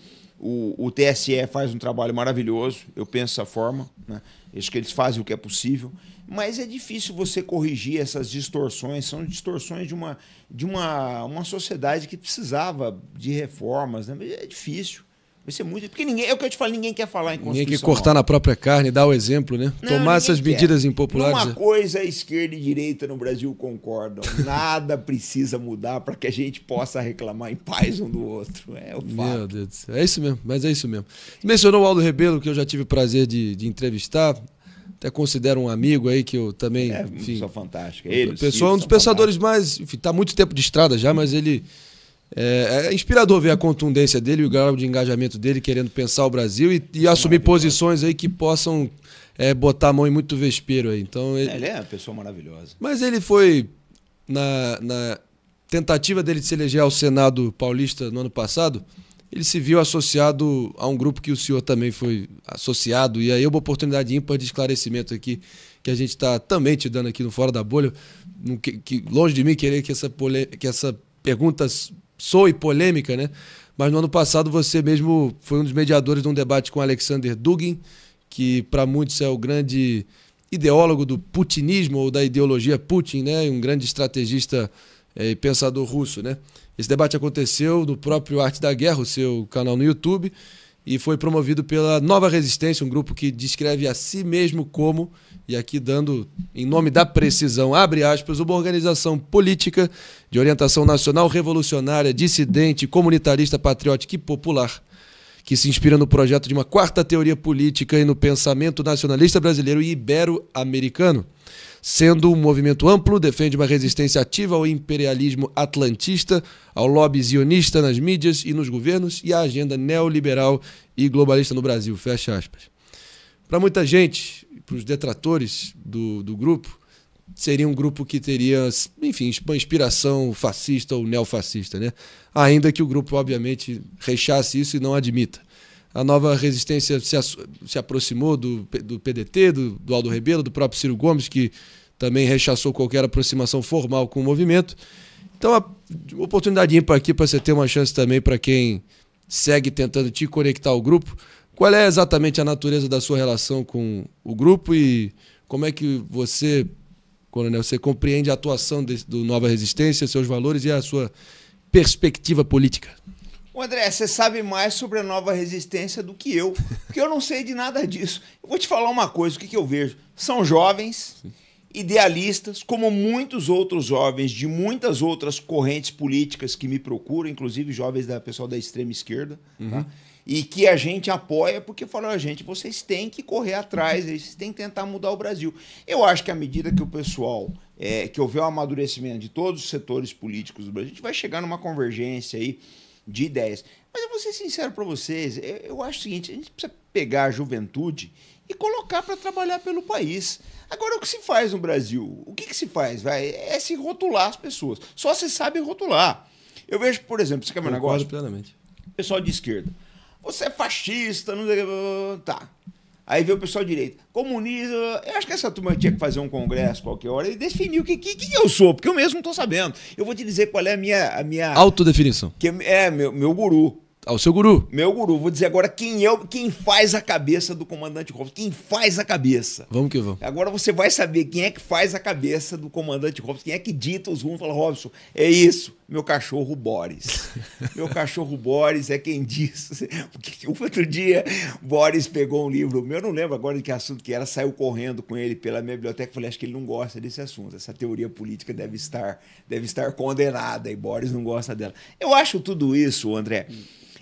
o, o, TSE faz um trabalho maravilhoso, eu penso dessa forma. Né? Acho que eles fazem o que é possível. Mas é difícil você corrigir essas distorções. São distorções de uma, de uma, uma sociedade que precisava de reformas. Né? É difícil. Vai ser muito. Porque ninguém, é o que eu te falo, ninguém quer falar em Constituição. Ninguém quer cortar na própria carne, dar o exemplo, né? Não, Tomar essas quer. medidas impopulares. Uma né? coisa a é esquerda e direita no Brasil concordam. *laughs* Nada precisa mudar para que a gente possa reclamar em paz um do outro. É o fato. Meu Deus. É isso mesmo, mas é isso mesmo. Mencionou o Aldo Rebelo, que eu já tive o prazer de, de entrevistar até considero um amigo aí que eu também. É, enfim, pessoa fantástica. Ele, pessoa, é um dos pensadores mais. Enfim, está muito tempo de estrada já, mas ele é, é, inspirador ver a contundência dele, e o grau de engajamento dele, querendo pensar o Brasil e, e assumir posições aí que possam é, botar a mão em muito vespeiro aí. Então, ele... É, ele é uma pessoa maravilhosa. Mas ele foi na, na tentativa dele de se eleger ao Senado paulista no ano passado ele se viu associado a um grupo que o senhor também foi associado, e aí é uma oportunidade ímpar de esclarecimento aqui, que a gente está também te dando aqui no Fora da Bolha, que, que, longe de mim querer que essa, pole, que essa pergunta soe polêmica, né? Mas no ano passado você mesmo foi um dos mediadores de um debate com Alexander Dugin, que para muitos é o grande ideólogo do putinismo ou da ideologia Putin, né? Um grande estrategista eh, e pensador russo, né? Esse debate aconteceu no próprio Arte da Guerra, o seu canal no YouTube e foi promovido pela Nova Resistência, um grupo que descreve a si mesmo como, e aqui dando em nome da precisão, abre aspas, uma organização política de orientação nacional revolucionária, dissidente, comunitarista, patriótica e popular, que se inspira no projeto de uma quarta teoria política e no pensamento nacionalista brasileiro e ibero-americano sendo um movimento amplo, defende uma resistência ativa ao imperialismo atlantista, ao lobby zionista nas mídias e nos governos e à agenda neoliberal e globalista no Brasil. Fecha aspas. Para muita gente, para os detratores do, do grupo, seria um grupo que teria, enfim, uma inspiração fascista ou neofascista, né? Ainda que o grupo, obviamente, rechasse isso e não admita a nova resistência se, se aproximou do, do PDT, do, do Aldo Rebelo, do próprio Ciro Gomes, que também rechaçou qualquer aproximação formal com o movimento. Então, a oportunidade para aqui para você ter uma chance também para quem segue tentando te conectar ao grupo. Qual é exatamente a natureza da sua relação com o grupo e como é que você, Coronel, você compreende a atuação de, do Nova Resistência, seus valores e a sua perspectiva política? O André, você sabe mais sobre a nova resistência do que eu, porque eu não sei de nada disso. Eu vou te falar uma coisa, o que, que eu vejo? São jovens, idealistas, como muitos outros jovens de muitas outras correntes políticas que me procuram, inclusive jovens da pessoal da extrema esquerda, uhum. tá? e que a gente apoia porque falou a gente, vocês têm que correr atrás, uhum. vocês têm que tentar mudar o Brasil. Eu acho que à medida que o pessoal é, que houver o um amadurecimento de todos os setores políticos do Brasil, a gente vai chegar numa convergência aí de ideias. Mas eu vou ser sincero para vocês, eu, eu acho o seguinte, a gente precisa pegar a juventude e colocar para trabalhar pelo país. Agora, o que se faz no Brasil? O que, que se faz? Vai? É se rotular as pessoas. Só se sabe rotular. Eu vejo, por exemplo, você quer ver um negócio? plenamente. Pessoal de esquerda. Você é fascista, não sei... Tá. Aí veio o pessoal direito. Comunismo. Eu acho que essa turma tinha que fazer um congresso qualquer hora e definir o que, que, que eu sou, porque eu mesmo não estou sabendo. Eu vou te dizer qual é a minha. A minha Autodefinição. Que é, meu, meu guru. Ah, o seu guru. Meu guru. Vou dizer agora quem é quem faz a cabeça do comandante Robson. Quem faz a cabeça. Vamos que vamos. Agora você vai saber quem é que faz a cabeça do comandante Robson. Quem é que dita os rumos. Fala, Robson, é isso meu cachorro Boris. meu cachorro Boris é quem disse. *laughs* Porque outro dia, Boris pegou um livro meu, não lembro agora de que assunto que era, saiu correndo com ele pela minha biblioteca. Falei, acho que ele não gosta desse assunto. Essa teoria política deve estar, deve estar condenada e Boris não gosta dela. Eu acho tudo isso, André.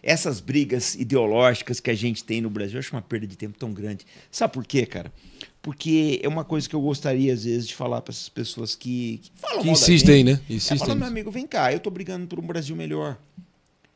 Essas brigas ideológicas que a gente tem no Brasil, eu acho uma perda de tempo tão grande. Sabe por quê, cara? porque é uma coisa que eu gostaria, às vezes, de falar para essas pessoas que, que falam. Que insistem, né? Insistem. É, fala, meu amigo, vem cá, eu estou brigando por um Brasil melhor.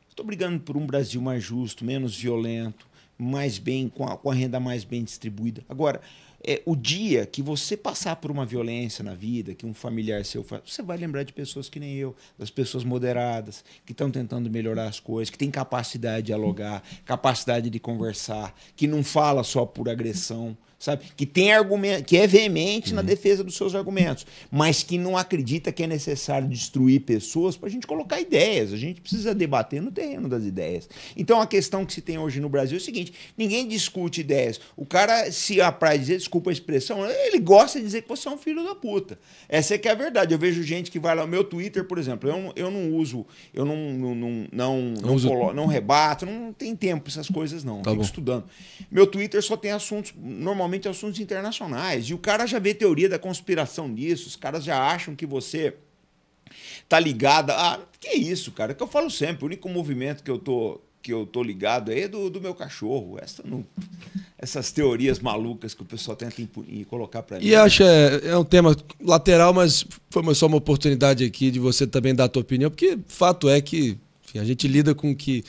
Estou brigando por um Brasil mais justo, menos violento, mais bem, com a, com a renda mais bem distribuída. Agora, é, o dia que você passar por uma violência na vida, que um familiar seu faz, você vai lembrar de pessoas que nem eu, das pessoas moderadas, que estão tentando melhorar as coisas, que têm capacidade de dialogar, capacidade de conversar, que não fala só por agressão sabe? Que tem argumento, que é veemente uhum. na defesa dos seus argumentos, mas que não acredita que é necessário destruir pessoas para a gente colocar ideias. A gente precisa debater no terreno das ideias. Então a questão que se tem hoje no Brasil é o seguinte: ninguém discute ideias. O cara se apraz dizer, desculpa a expressão, ele gosta de dizer que você é um filho da puta. Essa é que é a verdade. Eu vejo gente que vai lá, o meu Twitter, por exemplo, eu, eu não uso, eu não não não não, não, uso... colo, não rebato, não tem tempo essas coisas não. Tá Fico bom. estudando. Meu Twitter só tem assuntos normal normalmente assuntos internacionais. E o cara já vê teoria da conspiração nisso, os caras já acham que você tá ligada. Ah, que isso, cara? É que eu falo sempre, o único movimento que eu tô que eu tô ligado aí é do, do meu cachorro. Essa não, essas teorias malucas que o pessoal tenta impor, colocar para mim. E acha é, é um tema lateral, mas foi só uma oportunidade aqui de você também dar a tua opinião, porque fato é que enfim, a gente lida com que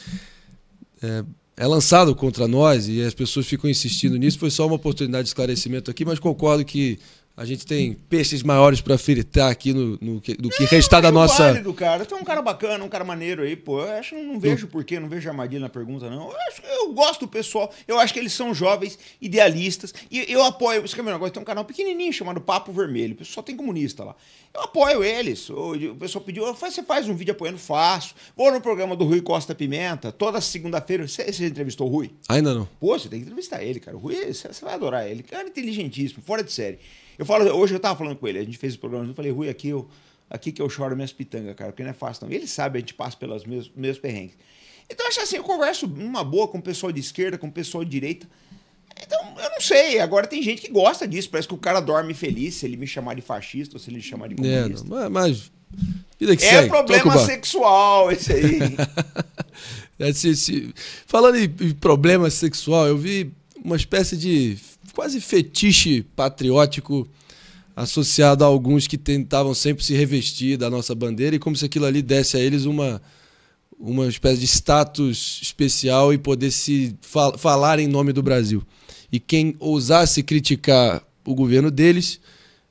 é, é lançado contra nós e as pessoas ficam insistindo *laughs* nisso. Foi só uma oportunidade de esclarecimento aqui, mas concordo que a gente tem peixes maiores para fritar aqui no, no que, do que é, restar da nossa. Válido, cara. Tu é um cara bacana, um cara maneiro aí, pô. Eu acho não vejo porquê, não vejo armadilha na pergunta, não. Eu, acho, eu gosto do pessoal, eu acho que eles são jovens, idealistas. E eu apoio. Isso que ver é um negócio, tem um canal pequenininho chamado Papo Vermelho. Só tem comunista lá. Eu apoio eles. O pessoal pediu, você faz um vídeo apoiando, faço. Vou no programa do Rui Costa Pimenta, toda segunda-feira. Você, você entrevistou o Rui? Ainda não. Pô, você tem que entrevistar ele, cara. O Rui, você, você vai adorar ele. Cara é inteligentíssimo, fora de série. Eu falo, hoje eu tava falando com ele, a gente fez o programa, eu falei, Rui, aqui eu, aqui que eu choro minhas pitangas, cara, porque não é fácil não. ele sabe, a gente passa pelos meus, mesmos perrengues. Então, eu acho assim, eu converso uma boa com o pessoal de esquerda, com o pessoal de direita. Então, eu não sei. Agora tem gente que gosta disso. Parece que o cara dorme feliz se ele me chamar de fascista ou se ele me chamar de é, comunista. É, mas, vida que é segue. problema sexual esse aí. esse, *laughs* é, Falando em problema sexual, eu vi uma espécie de quase fetiche patriótico associado a alguns que tentavam sempre se revestir da nossa bandeira e como se aquilo ali desse a eles uma, uma espécie de status especial e poder se fal falar em nome do Brasil e quem ousasse criticar o governo deles,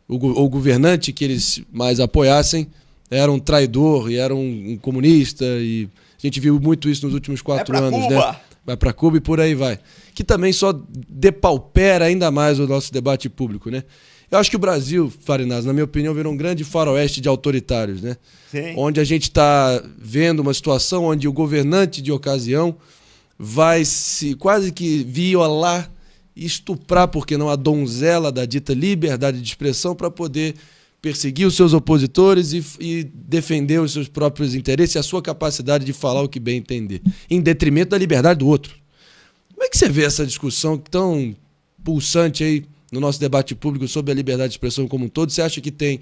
o, o governante que eles mais apoiassem, era um traidor e era um, um, comunista. E a gente viu muito isso nos últimos quatro anos, né? Cuba. né? Vai para Cuba e por aí vai. Que também só depaupera ainda mais o nosso debate público, né? Eu acho que o Brasil, Farinaz, na minha opinião, virou um grande faroeste de autoritários, né? Sim. Onde a gente está vendo uma situação onde o governante de ocasião vai se quase que violar estuprar, porque não, a donzela da dita liberdade de expressão para poder perseguir os seus opositores e, e, defender os seus próprios interesses e a sua capacidade de falar o que bem entender, em detrimento da liberdade do outro. Como é que você vê essa discussão tão pulsante aí no nosso debate público sobre a liberdade de expressão como um todo? Você acha que tem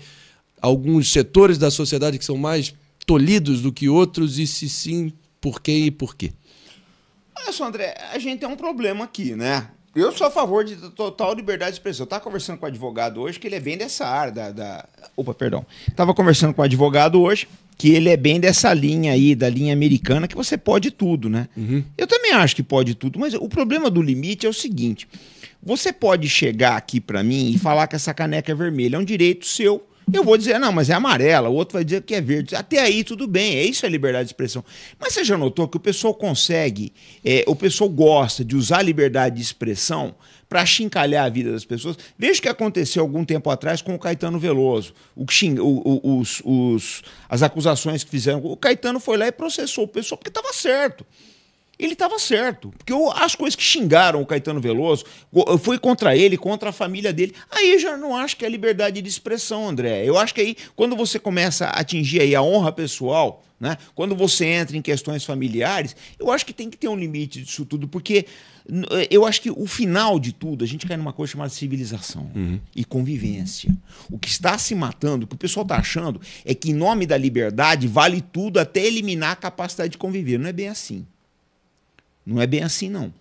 alguns setores da sociedade que são mais tolhidos do que outros e se sim, por quê e por quê? Olha só, André, a gente tem um problema aqui, né? Eu sou a favor de total liberdade de expressão. Eu tava conversando com um advogado hoje que ele é bem dessa área da. da... Opa, perdão. Tava conversando com um advogado hoje que ele é bem dessa linha aí, da linha americana, que você pode tudo, né? Uhum. Eu também acho que pode tudo, mas o problema do limite é o seguinte: você pode chegar aqui para mim e falar que essa caneca é vermelha, é um direito seu eu vou dizer, não, mas é amarela, o outro vai dizer que é verde. Até aí tudo bem, é isso a liberdade de expressão. Mas você já notou que o pessoal consegue, é, o pessoal gosta de usar a liberdade de expressão para chincalhar a vida das pessoas. Veja o que aconteceu algum tempo atrás com o Caetano Veloso, o, xing, o, o os, os, as acusações que fizeram. O Caetano foi lá e processou o pessoal porque estava certo ele estava certo. Porque eu, as coisas que xingaram o Caetano Veloso foi contra ele, contra a família dele. Aí eu já não acho que é liberdade de expressão, André. Eu acho que aí, quando você começa a atingir aí a honra pessoal, né? quando você entra em questões familiares, eu acho que tem que ter um limite disso tudo, porque eh, eu acho que o final de tudo, a gente cai numa coisa chamada civilização uhum. e convivência. O que está se matando, o que o pessoal está achando, é que em nome da liberdade vale tudo até eliminar a capacidade de conviver. Não é bem assim. Não é bem assim, não.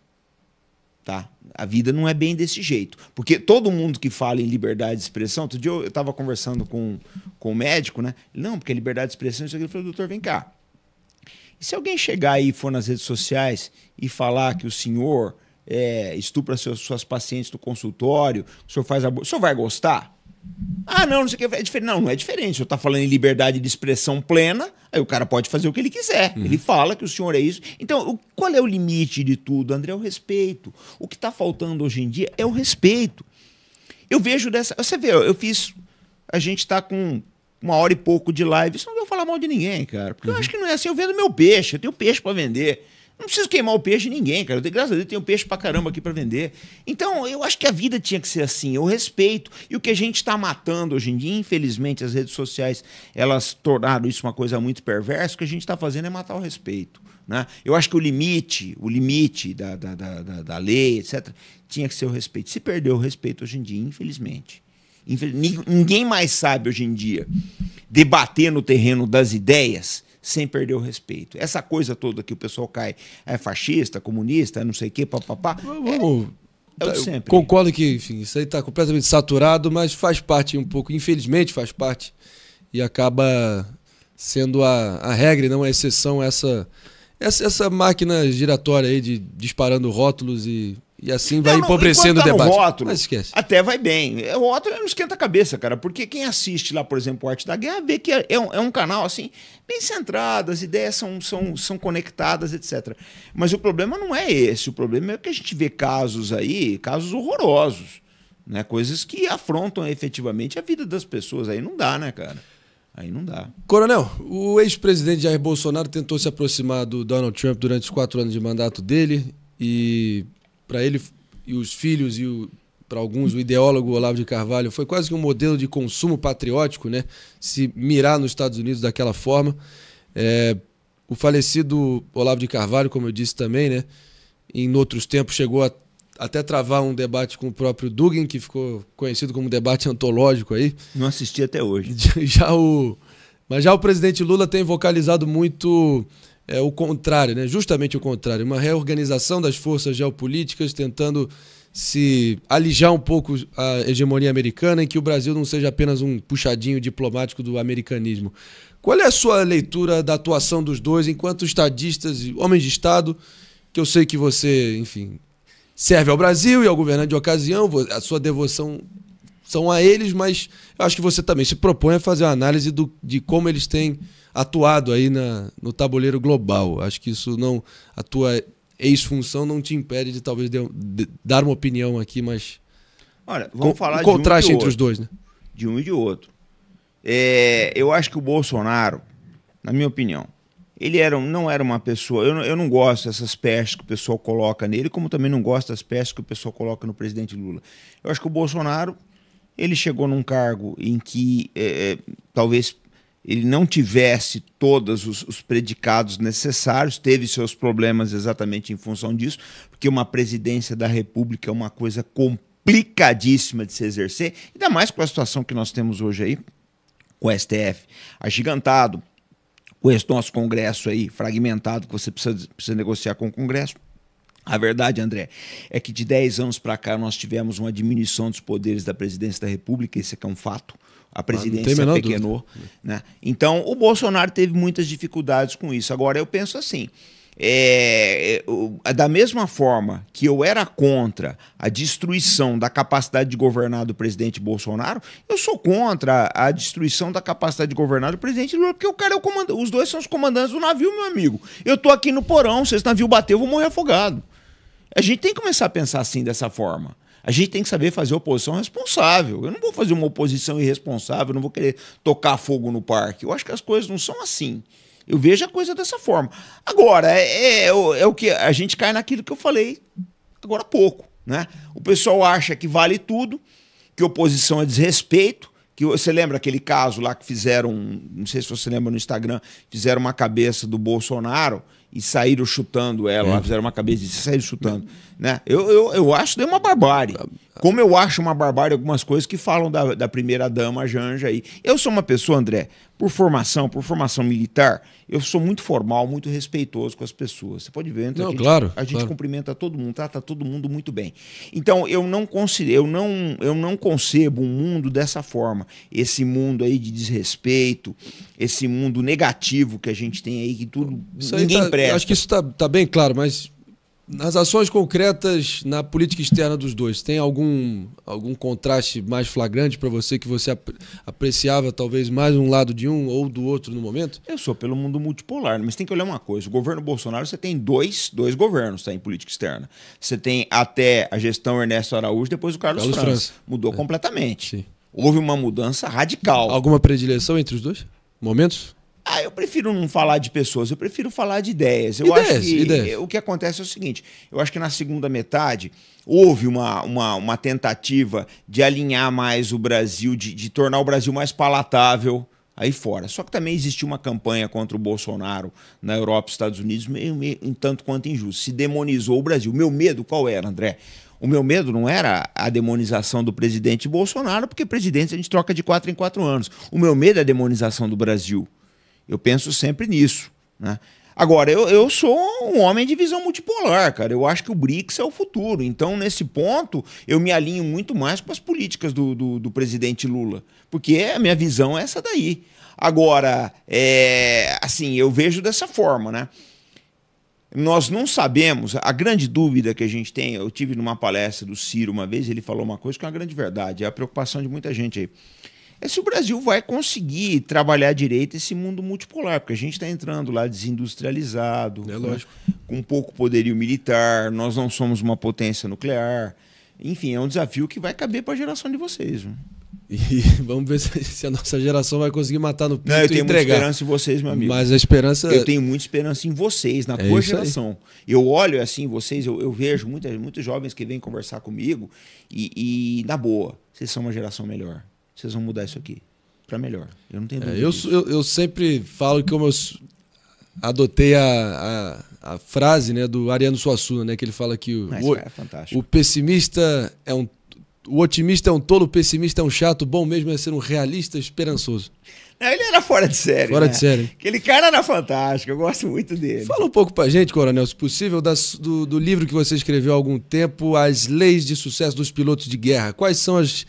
Tá? A vida não é bem desse jeito. Porque todo mundo que fala em liberdade de expressão, outro dia eu estava conversando com, com o médico, né? Não, porque é liberdade de expressão, isso aqui. Ele falou, doutor, vem cá. E se alguém chegar aí, for nas redes sociais e falar que o senhor é, estupra seus, suas pacientes do consultório, o senhor faz aborto, o senhor vai gostar? Ah, não, não sei o que. É diferente. Não, não é diferente. Eu estou tá falando em liberdade de expressão plena, aí o cara pode fazer o que ele quiser. Uhum. Ele fala que o senhor é isso. Então, o, qual é o limite de tudo, André? É o respeito. O que está faltando hoje em dia é o respeito. Eu vejo dessa. Você vê, eu fiz. A gente está com uma hora e pouco de live. Isso não vou falar mal de ninguém, cara. Porque uhum. eu acho que não é assim. Eu vendo meu peixe, eu tenho peixe para vender. Não preciso queimar o peixe de ninguém, cara. Eu, graças a Deus, eu tenho peixe pra caramba aqui para vender. Então, eu acho que a vida tinha que ser assim. Eu respeito. E o que a gente está matando hoje em dia, infelizmente, as redes sociais, elas tornaram isso uma coisa muito perversa. O que a gente está fazendo é matar o respeito. Né? Eu acho que o limite, o limite da, da, da, da lei, etc., tinha que ser o respeito. Se perdeu o respeito hoje em dia, infelizmente. Ninguém mais sabe hoje em dia debater no terreno das ideias sem perder o respeito. Essa coisa toda que o pessoal cai é fascista, comunista, não sei o quê, papapá. Vamos. É... é sempre. concordo que, enfim, isso aí está completamente saturado, mas faz parte um pouco, infelizmente faz parte, e acaba sendo a, a regra e não a exceção essa, essa, essa máquina giratória aí de disparando rótulos e e assim vai não, empobrecendo tá o debate. Rótulo, Mas esquece. Até vai bem. É, o rótulo não esquenta a cabeça, cara, porque quem assiste lá, por exemplo, Arte da Guerra, vê que é, é, um, é um, canal assim, bem centrado, as ideias são, são, são conectadas, etc. Mas o problema não é esse. O problema é que a gente vê casos aí, casos horrorosos, né? coisas que afrontam efetivamente a vida das pessoas. Aí não dá, né, cara? Aí não dá. Coronel, o ex-presidente Jair Bolsonaro tentou se aproximar do Donald Trump durante os quatro anos de mandato dele e para ele e os filhos e para alguns, o ideólogo Olavo de Carvalho, foi quase que um modelo de consumo patriótico, né? Se mirar nos Estados Unidos daquela forma. É, o falecido Olavo de Carvalho, como eu disse também, né? Em outros tempos chegou a até travar um debate com o próprio Dugin, que ficou conhecido como debate antológico aí. Não assisti até hoje. *laughs* Já o, mas já o presidente Lula tem vocalizado muito é o contrário, né? justamente o contrário, uma reorganização das forças geopolíticas tentando se alijar um pouco a hegemonia americana em que o Brasil não seja apenas um puxadinho diplomático do americanismo. Qual é a sua leitura da atuação dos dois enquanto estadistas e homens de Estado, que eu sei que você, enfim, serve ao Brasil e ao governante de ocasião, a sua devoção são a eles, mas eu acho que você também se propõe a fazer uma análise do, de como eles têm atuado aí na, no tabuleiro global. Acho que isso não. A tua ex-função não te impede de talvez de, de, dar uma opinião aqui, mas. Olha, vamos com, falar um contraste um entre outro. os dois, né? De um e de outro. É, eu acho que o Bolsonaro, na minha opinião, ele era, não era uma pessoa. Eu não, eu não gosto dessas pestes que o pessoal coloca nele, como também não gosto das pestes que o pessoal coloca no presidente Lula. Eu acho que o Bolsonaro ele chegou num cargo em que é, é, talvez ele não tivesse todos os, os, predicados necessários, teve seus problemas exatamente em função disso, porque uma presidência da República é uma coisa complicadíssima de se exercer, ainda mais com a situação que nós temos hoje aí, com o STF agigantado, com esse nosso Congresso aí fragmentado, que você precisa, precisa negociar com o Congresso. A verdade, André, é que de 10 anos para cá nós tivemos uma diminuição dos poderes da presidência da República, esse é um fato. A presidência ah, pequenou. Né? Então, o Bolsonaro teve muitas dificuldades com isso. Agora, eu penso assim. É, é da mesma forma que eu era contra a destruição da capacidade de governar do presidente Bolsonaro, eu sou contra a destruição da capacidade de governar do presidente Lula, porque o cara é o comandante, os dois são os comandantes do navio, meu amigo. Eu tô aqui no porão, se esse navio bater, eu vou morrer afogado. A gente tem que começar a pensar assim dessa forma. A gente tem que saber fazer oposição responsável. Eu não vou fazer uma oposição irresponsável, não vou querer tocar fogo no parque. Eu acho que as coisas não são assim. Eu vejo a coisa dessa forma. Agora, é, é, é, o, é que a gente cai naquilo que eu falei agora há pouco. Né? O pessoal acha que vale tudo, que oposição é desrespeito, que você lembra aquele caso lá que fizeram, não sei se você lembra no Instagram, fizeram uma cabeça do Bolsonaro e saíram chutando ela. É. fizeram uma cabeça e saíram chutando. Né? Eu, eu, eu acho de é uma barbárie. Como eu acho uma barbárie algumas coisas que falam da, da primeira-dama Janja aí. Eu sou uma pessoa, André, por formação, por formação militar, eu sou muito formal, muito respeitoso com as pessoas. Você pode ver, então, não, a gente, claro, a gente cumprimenta todo mundo, trata todo mundo muito bem. Então, eu não, eu, não, eu não concebo um mundo dessa forma. Esse mundo aí de desrespeito, esse mundo negativo que a gente tem aí, que tudo isso ninguém tá, presta. Acho que isso está tá bem claro, mas nas ações concretas na política externa dos dois, tem algum, algum contraste mais flagrante para você que você apreciava talvez mais um lado de um ou do outro no momento? Eu sou pelo mundo multipolar, mas tem que olhar uma coisa. O governo Bolsonaro, você tem dois, dois governos tá, em política externa. Você tem até a gestão Ernesto Araújo, depois o Carlos, Carlos França. França. Mudou é. completamente. Sim. Houve uma mudança radical. Alguma predileção entre os dois momentos? Ah, eu prefiro não falar de pessoas, eu prefiro falar de ideias. Eu ideias, acho que ideias. o que acontece é o seguinte: eu acho que na segunda metade houve uma, uma, uma tentativa de alinhar mais o Brasil, de, de tornar o Brasil mais palatável aí fora. Só que também existiu uma campanha contra o Bolsonaro na Europa e Estados Unidos, meio, meio, um tanto quanto injusto. Se demonizou o Brasil. Meu medo qual era, André? O meu medo não era a demonização do presidente Bolsonaro, porque presidente a gente troca de quatro em quatro anos. O meu medo é a demonização do Brasil. Eu penso sempre nisso. Né? Agora, eu, eu sou um homem de visão multipolar, cara. Eu acho que o BRICS é o futuro. Então, nesse ponto, eu me alinho muito mais com as políticas do, do, do, presidente Lula. Porque a minha visão é essa daí. Agora, é, assim, eu vejo dessa forma, né? Nós não sabemos, a grande dúvida que a gente tem, eu tive numa palestra do Ciro uma vez, ele falou uma coisa que é uma grande verdade, é a preocupação de muita gente aí é se o Brasil vai conseguir trabalhar direito esse mundo multipolar, porque a gente está entrando lá desindustrializado, é né? com pouco poderio militar, nós não somos uma potência nuclear. Enfim, é um desafio que vai caber para a geração de vocês. E *laughs* vamos ver se a nossa geração vai conseguir matar no pinto Não, eu tenho e entregar. muita esperança em vocês, meu amigo. Mas a esperança... Eu tenho muita esperança em vocês, na é tua geração. Aí. Eu olho assim, vocês, eu, eu, vejo muitas, muitos jovens que vêm conversar comigo e, e, na boa, vocês são uma geração melhor vocês vão mudar isso aqui para melhor. Eu não tenho é, dúvida. É, eu, eu, eu, sempre falo que como eu adotei a, a, a, frase né, do Ariano Suassuna, né, que ele fala que o, Mas, ah, o, é o pessimista é um. O otimista é um tolo, o pessimista é um chato, bom mesmo é ser um realista esperançoso. Não, ele era fora de série. Fora né? de série. Aquele cara era fantástico, eu gosto muito dele. Fala um pouco pra gente, Coronel, se possível, das, do, do livro que você escreveu há algum tempo, As Leis de Sucesso dos Pilotos de Guerra. Quais são as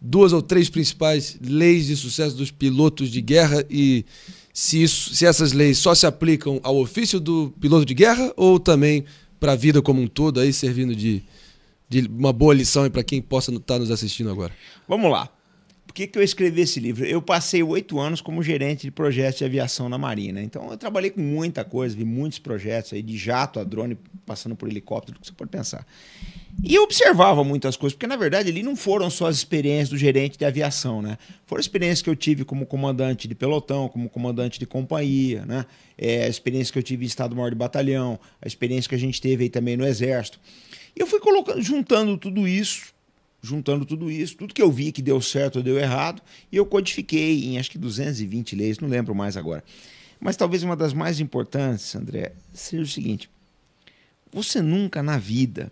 duas ou três principais leis de sucesso dos pilotos de guerra e se, isso, se essas leis só se aplicam ao ofício do piloto de guerra ou também para a vida como um todo, aí servindo de, de uma boa lição para quem possa estar tá nos assistindo agora. Vamos lá que, que eu escrevi esse livro? Eu passei oito anos como gerente de projetos de aviação na Marinha. Então eu trabalhei com muita coisa, vi muitos projetos aí de jato a drone, passando por helicóptero, que você pode pensar. E eu observava muitas coisas, porque na verdade ali não foram só as experiências do gerente de aviação, né? Foram experiências que eu tive como comandante de pelotão, como comandante de companhia, né? É, a experiência que eu tive em Estado-Maior de Batalhão, a experiência que a gente teve aí também no Exército. E eu fui colocando, juntando tudo isso juntando tudo isso, tudo que eu vi que deu certo ou deu errado, e eu codifiquei em acho que 220 leis, não lembro mais agora. Mas talvez uma das mais importantes, André, seja o seguinte: você nunca na vida,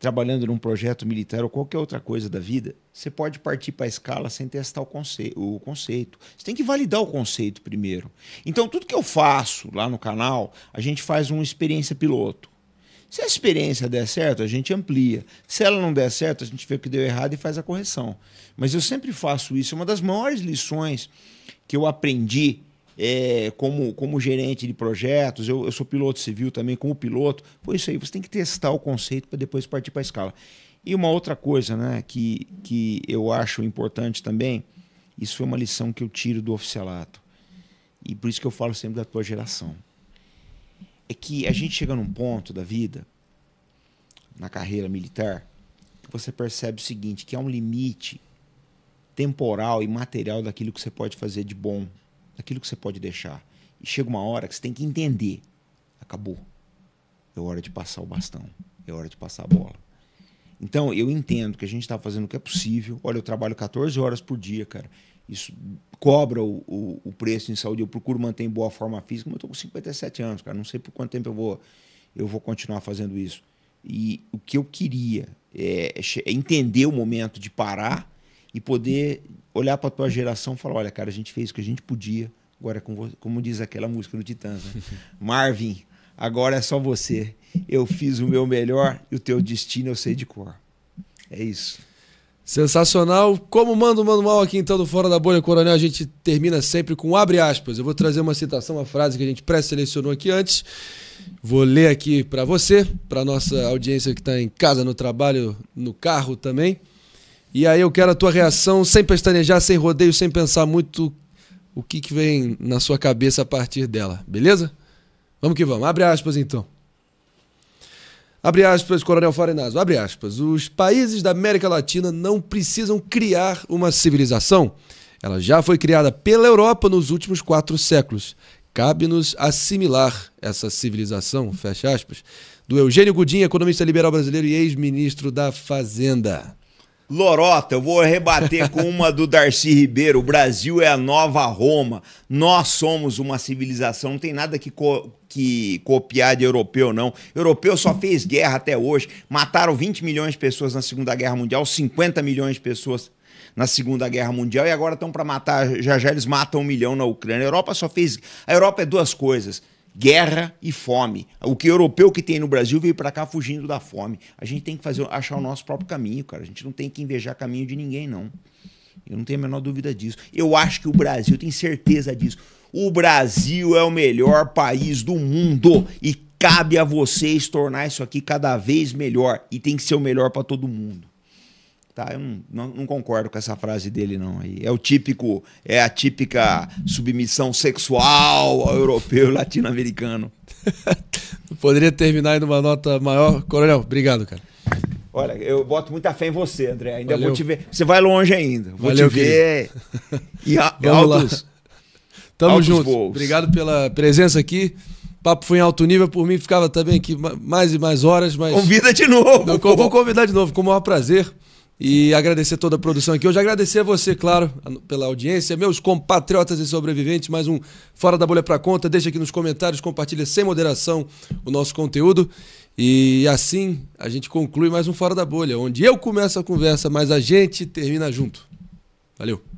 trabalhando num projeto militar ou qualquer outra coisa da vida, você pode partir para a escala sem testar o, conce o conceito. Você tem que validar o conceito primeiro. Então, tudo que eu faço lá no canal, a gente faz uma experiência piloto. Se a experiência der certo, a gente amplia. Se ela não der certo, a gente vê o que deu errado e faz a correção. Mas eu sempre faço isso. É uma das maiores lições que eu aprendi é, como, como gerente de projetos, eu, eu sou piloto civil também, como piloto, foi isso aí. Você tem que testar o conceito para depois partir para a escala. E uma outra coisa né, que, que eu acho importante também, isso foi uma lição que eu tiro do oficialato. E por isso que eu falo sempre da tua geração é que a gente chega num ponto da vida, na carreira militar, que você percebe o seguinte, que há um limite temporal e material daquilo que você pode fazer de bom, daquilo que você pode deixar. E chega uma hora que você tem que entender. Acabou. É hora de passar o bastão. É hora de passar a bola. Então, eu entendo que a gente está fazendo o que é possível. Olha, eu trabalho 14 horas por dia, cara isso cobra o, o, o, preço em saúde. Eu procuro manter em boa forma física, mas eu estou com 57 anos, cara. Não sei por quanto tempo eu vou, eu vou continuar fazendo isso. E o que eu queria é, é, é entender o momento de parar e poder olhar para a tua geração e falar: olha, cara, a gente fez o que a gente podia, agora é com você. como diz aquela música do Titãs, né? *laughs* Marvin, agora é só você. Eu fiz o meu melhor e o teu destino eu sei de cor. É isso. Sensacional. Como manda o manual aqui então do Fora da Bolha, Coronel, a gente termina sempre com abre aspas. Eu vou trazer uma citação, uma frase que a gente pré-selecionou aqui antes. Vou ler aqui para você, para nossa audiência que está em casa, no trabalho, no carro também. E aí eu quero a tua reação, sem pestanejar, sem rodeio, sem pensar muito o que, que vem na sua cabeça a partir dela, beleza? Vamos que vamos. Abre aspas então. Abre aspas, Coronel Farinazzo, abre aspas. Os países da América Latina não precisam criar uma civilização. Ela já foi criada pela Europa nos últimos quatro séculos. Cabe-nos assimilar essa civilização, fecha aspas, do Eugênio Gudim, economista liberal brasileiro e ex-ministro da Fazenda. Lorota, eu vou rebater com uma do Darcy Ribeiro. O Brasil é a nova Roma. Nós somos uma civilização. Não tem nada que co que copiar de europeu, não. Europeu só fez guerra até hoje. Mataram 20 milhões de pessoas na Segunda Guerra Mundial, 50 milhões de pessoas na Segunda Guerra Mundial e agora estão para matar. Já já eles matam um milhão na Ucrânia. A Europa só fez. A Europa é duas coisas guerra e fome. O que europeu que tem no Brasil veio para cá fugindo da fome. A gente tem que fazer, achar o nosso próprio caminho, cara. A gente não tem que invejar caminho de ninguém, não. Eu não tenho a menor dúvida disso. Eu acho que o Brasil, tem certeza disso. O Brasil é o melhor país do mundo e cabe a vocês tornar isso aqui cada vez melhor e tem que ser o melhor para todo mundo. Tá, eu não, não, concordo com essa frase dele não. É o típico, é a típica submissão sexual ao europeu latino-americano. *laughs* Poderia terminar uma nota maior, Coronel. Obrigado, cara. Olha, eu boto muita fé em você, André. Ainda Valeu. vou te ver. Você vai longe ainda. Vou Valeu, te ver. Querido. E *laughs* a, altos, Tamo Altos junto. Voos. Obrigado pela presença aqui. O papo foi em alto nível, por mim ficava também aqui mais e mais horas, mas. Convida de novo! Eu, vou convidar de novo, com o maior prazer. E agradecer toda a produção aqui. Hoje agradecer a você, claro, pela audiência, meus compatriotas e sobreviventes, mais um Fora da Bolha para Conta. Deixa aqui nos comentários, compartilha sem moderação o nosso conteúdo. E assim a gente conclui mais um Fora da Bolha, onde eu começo a conversa, mas a gente termina junto. Valeu!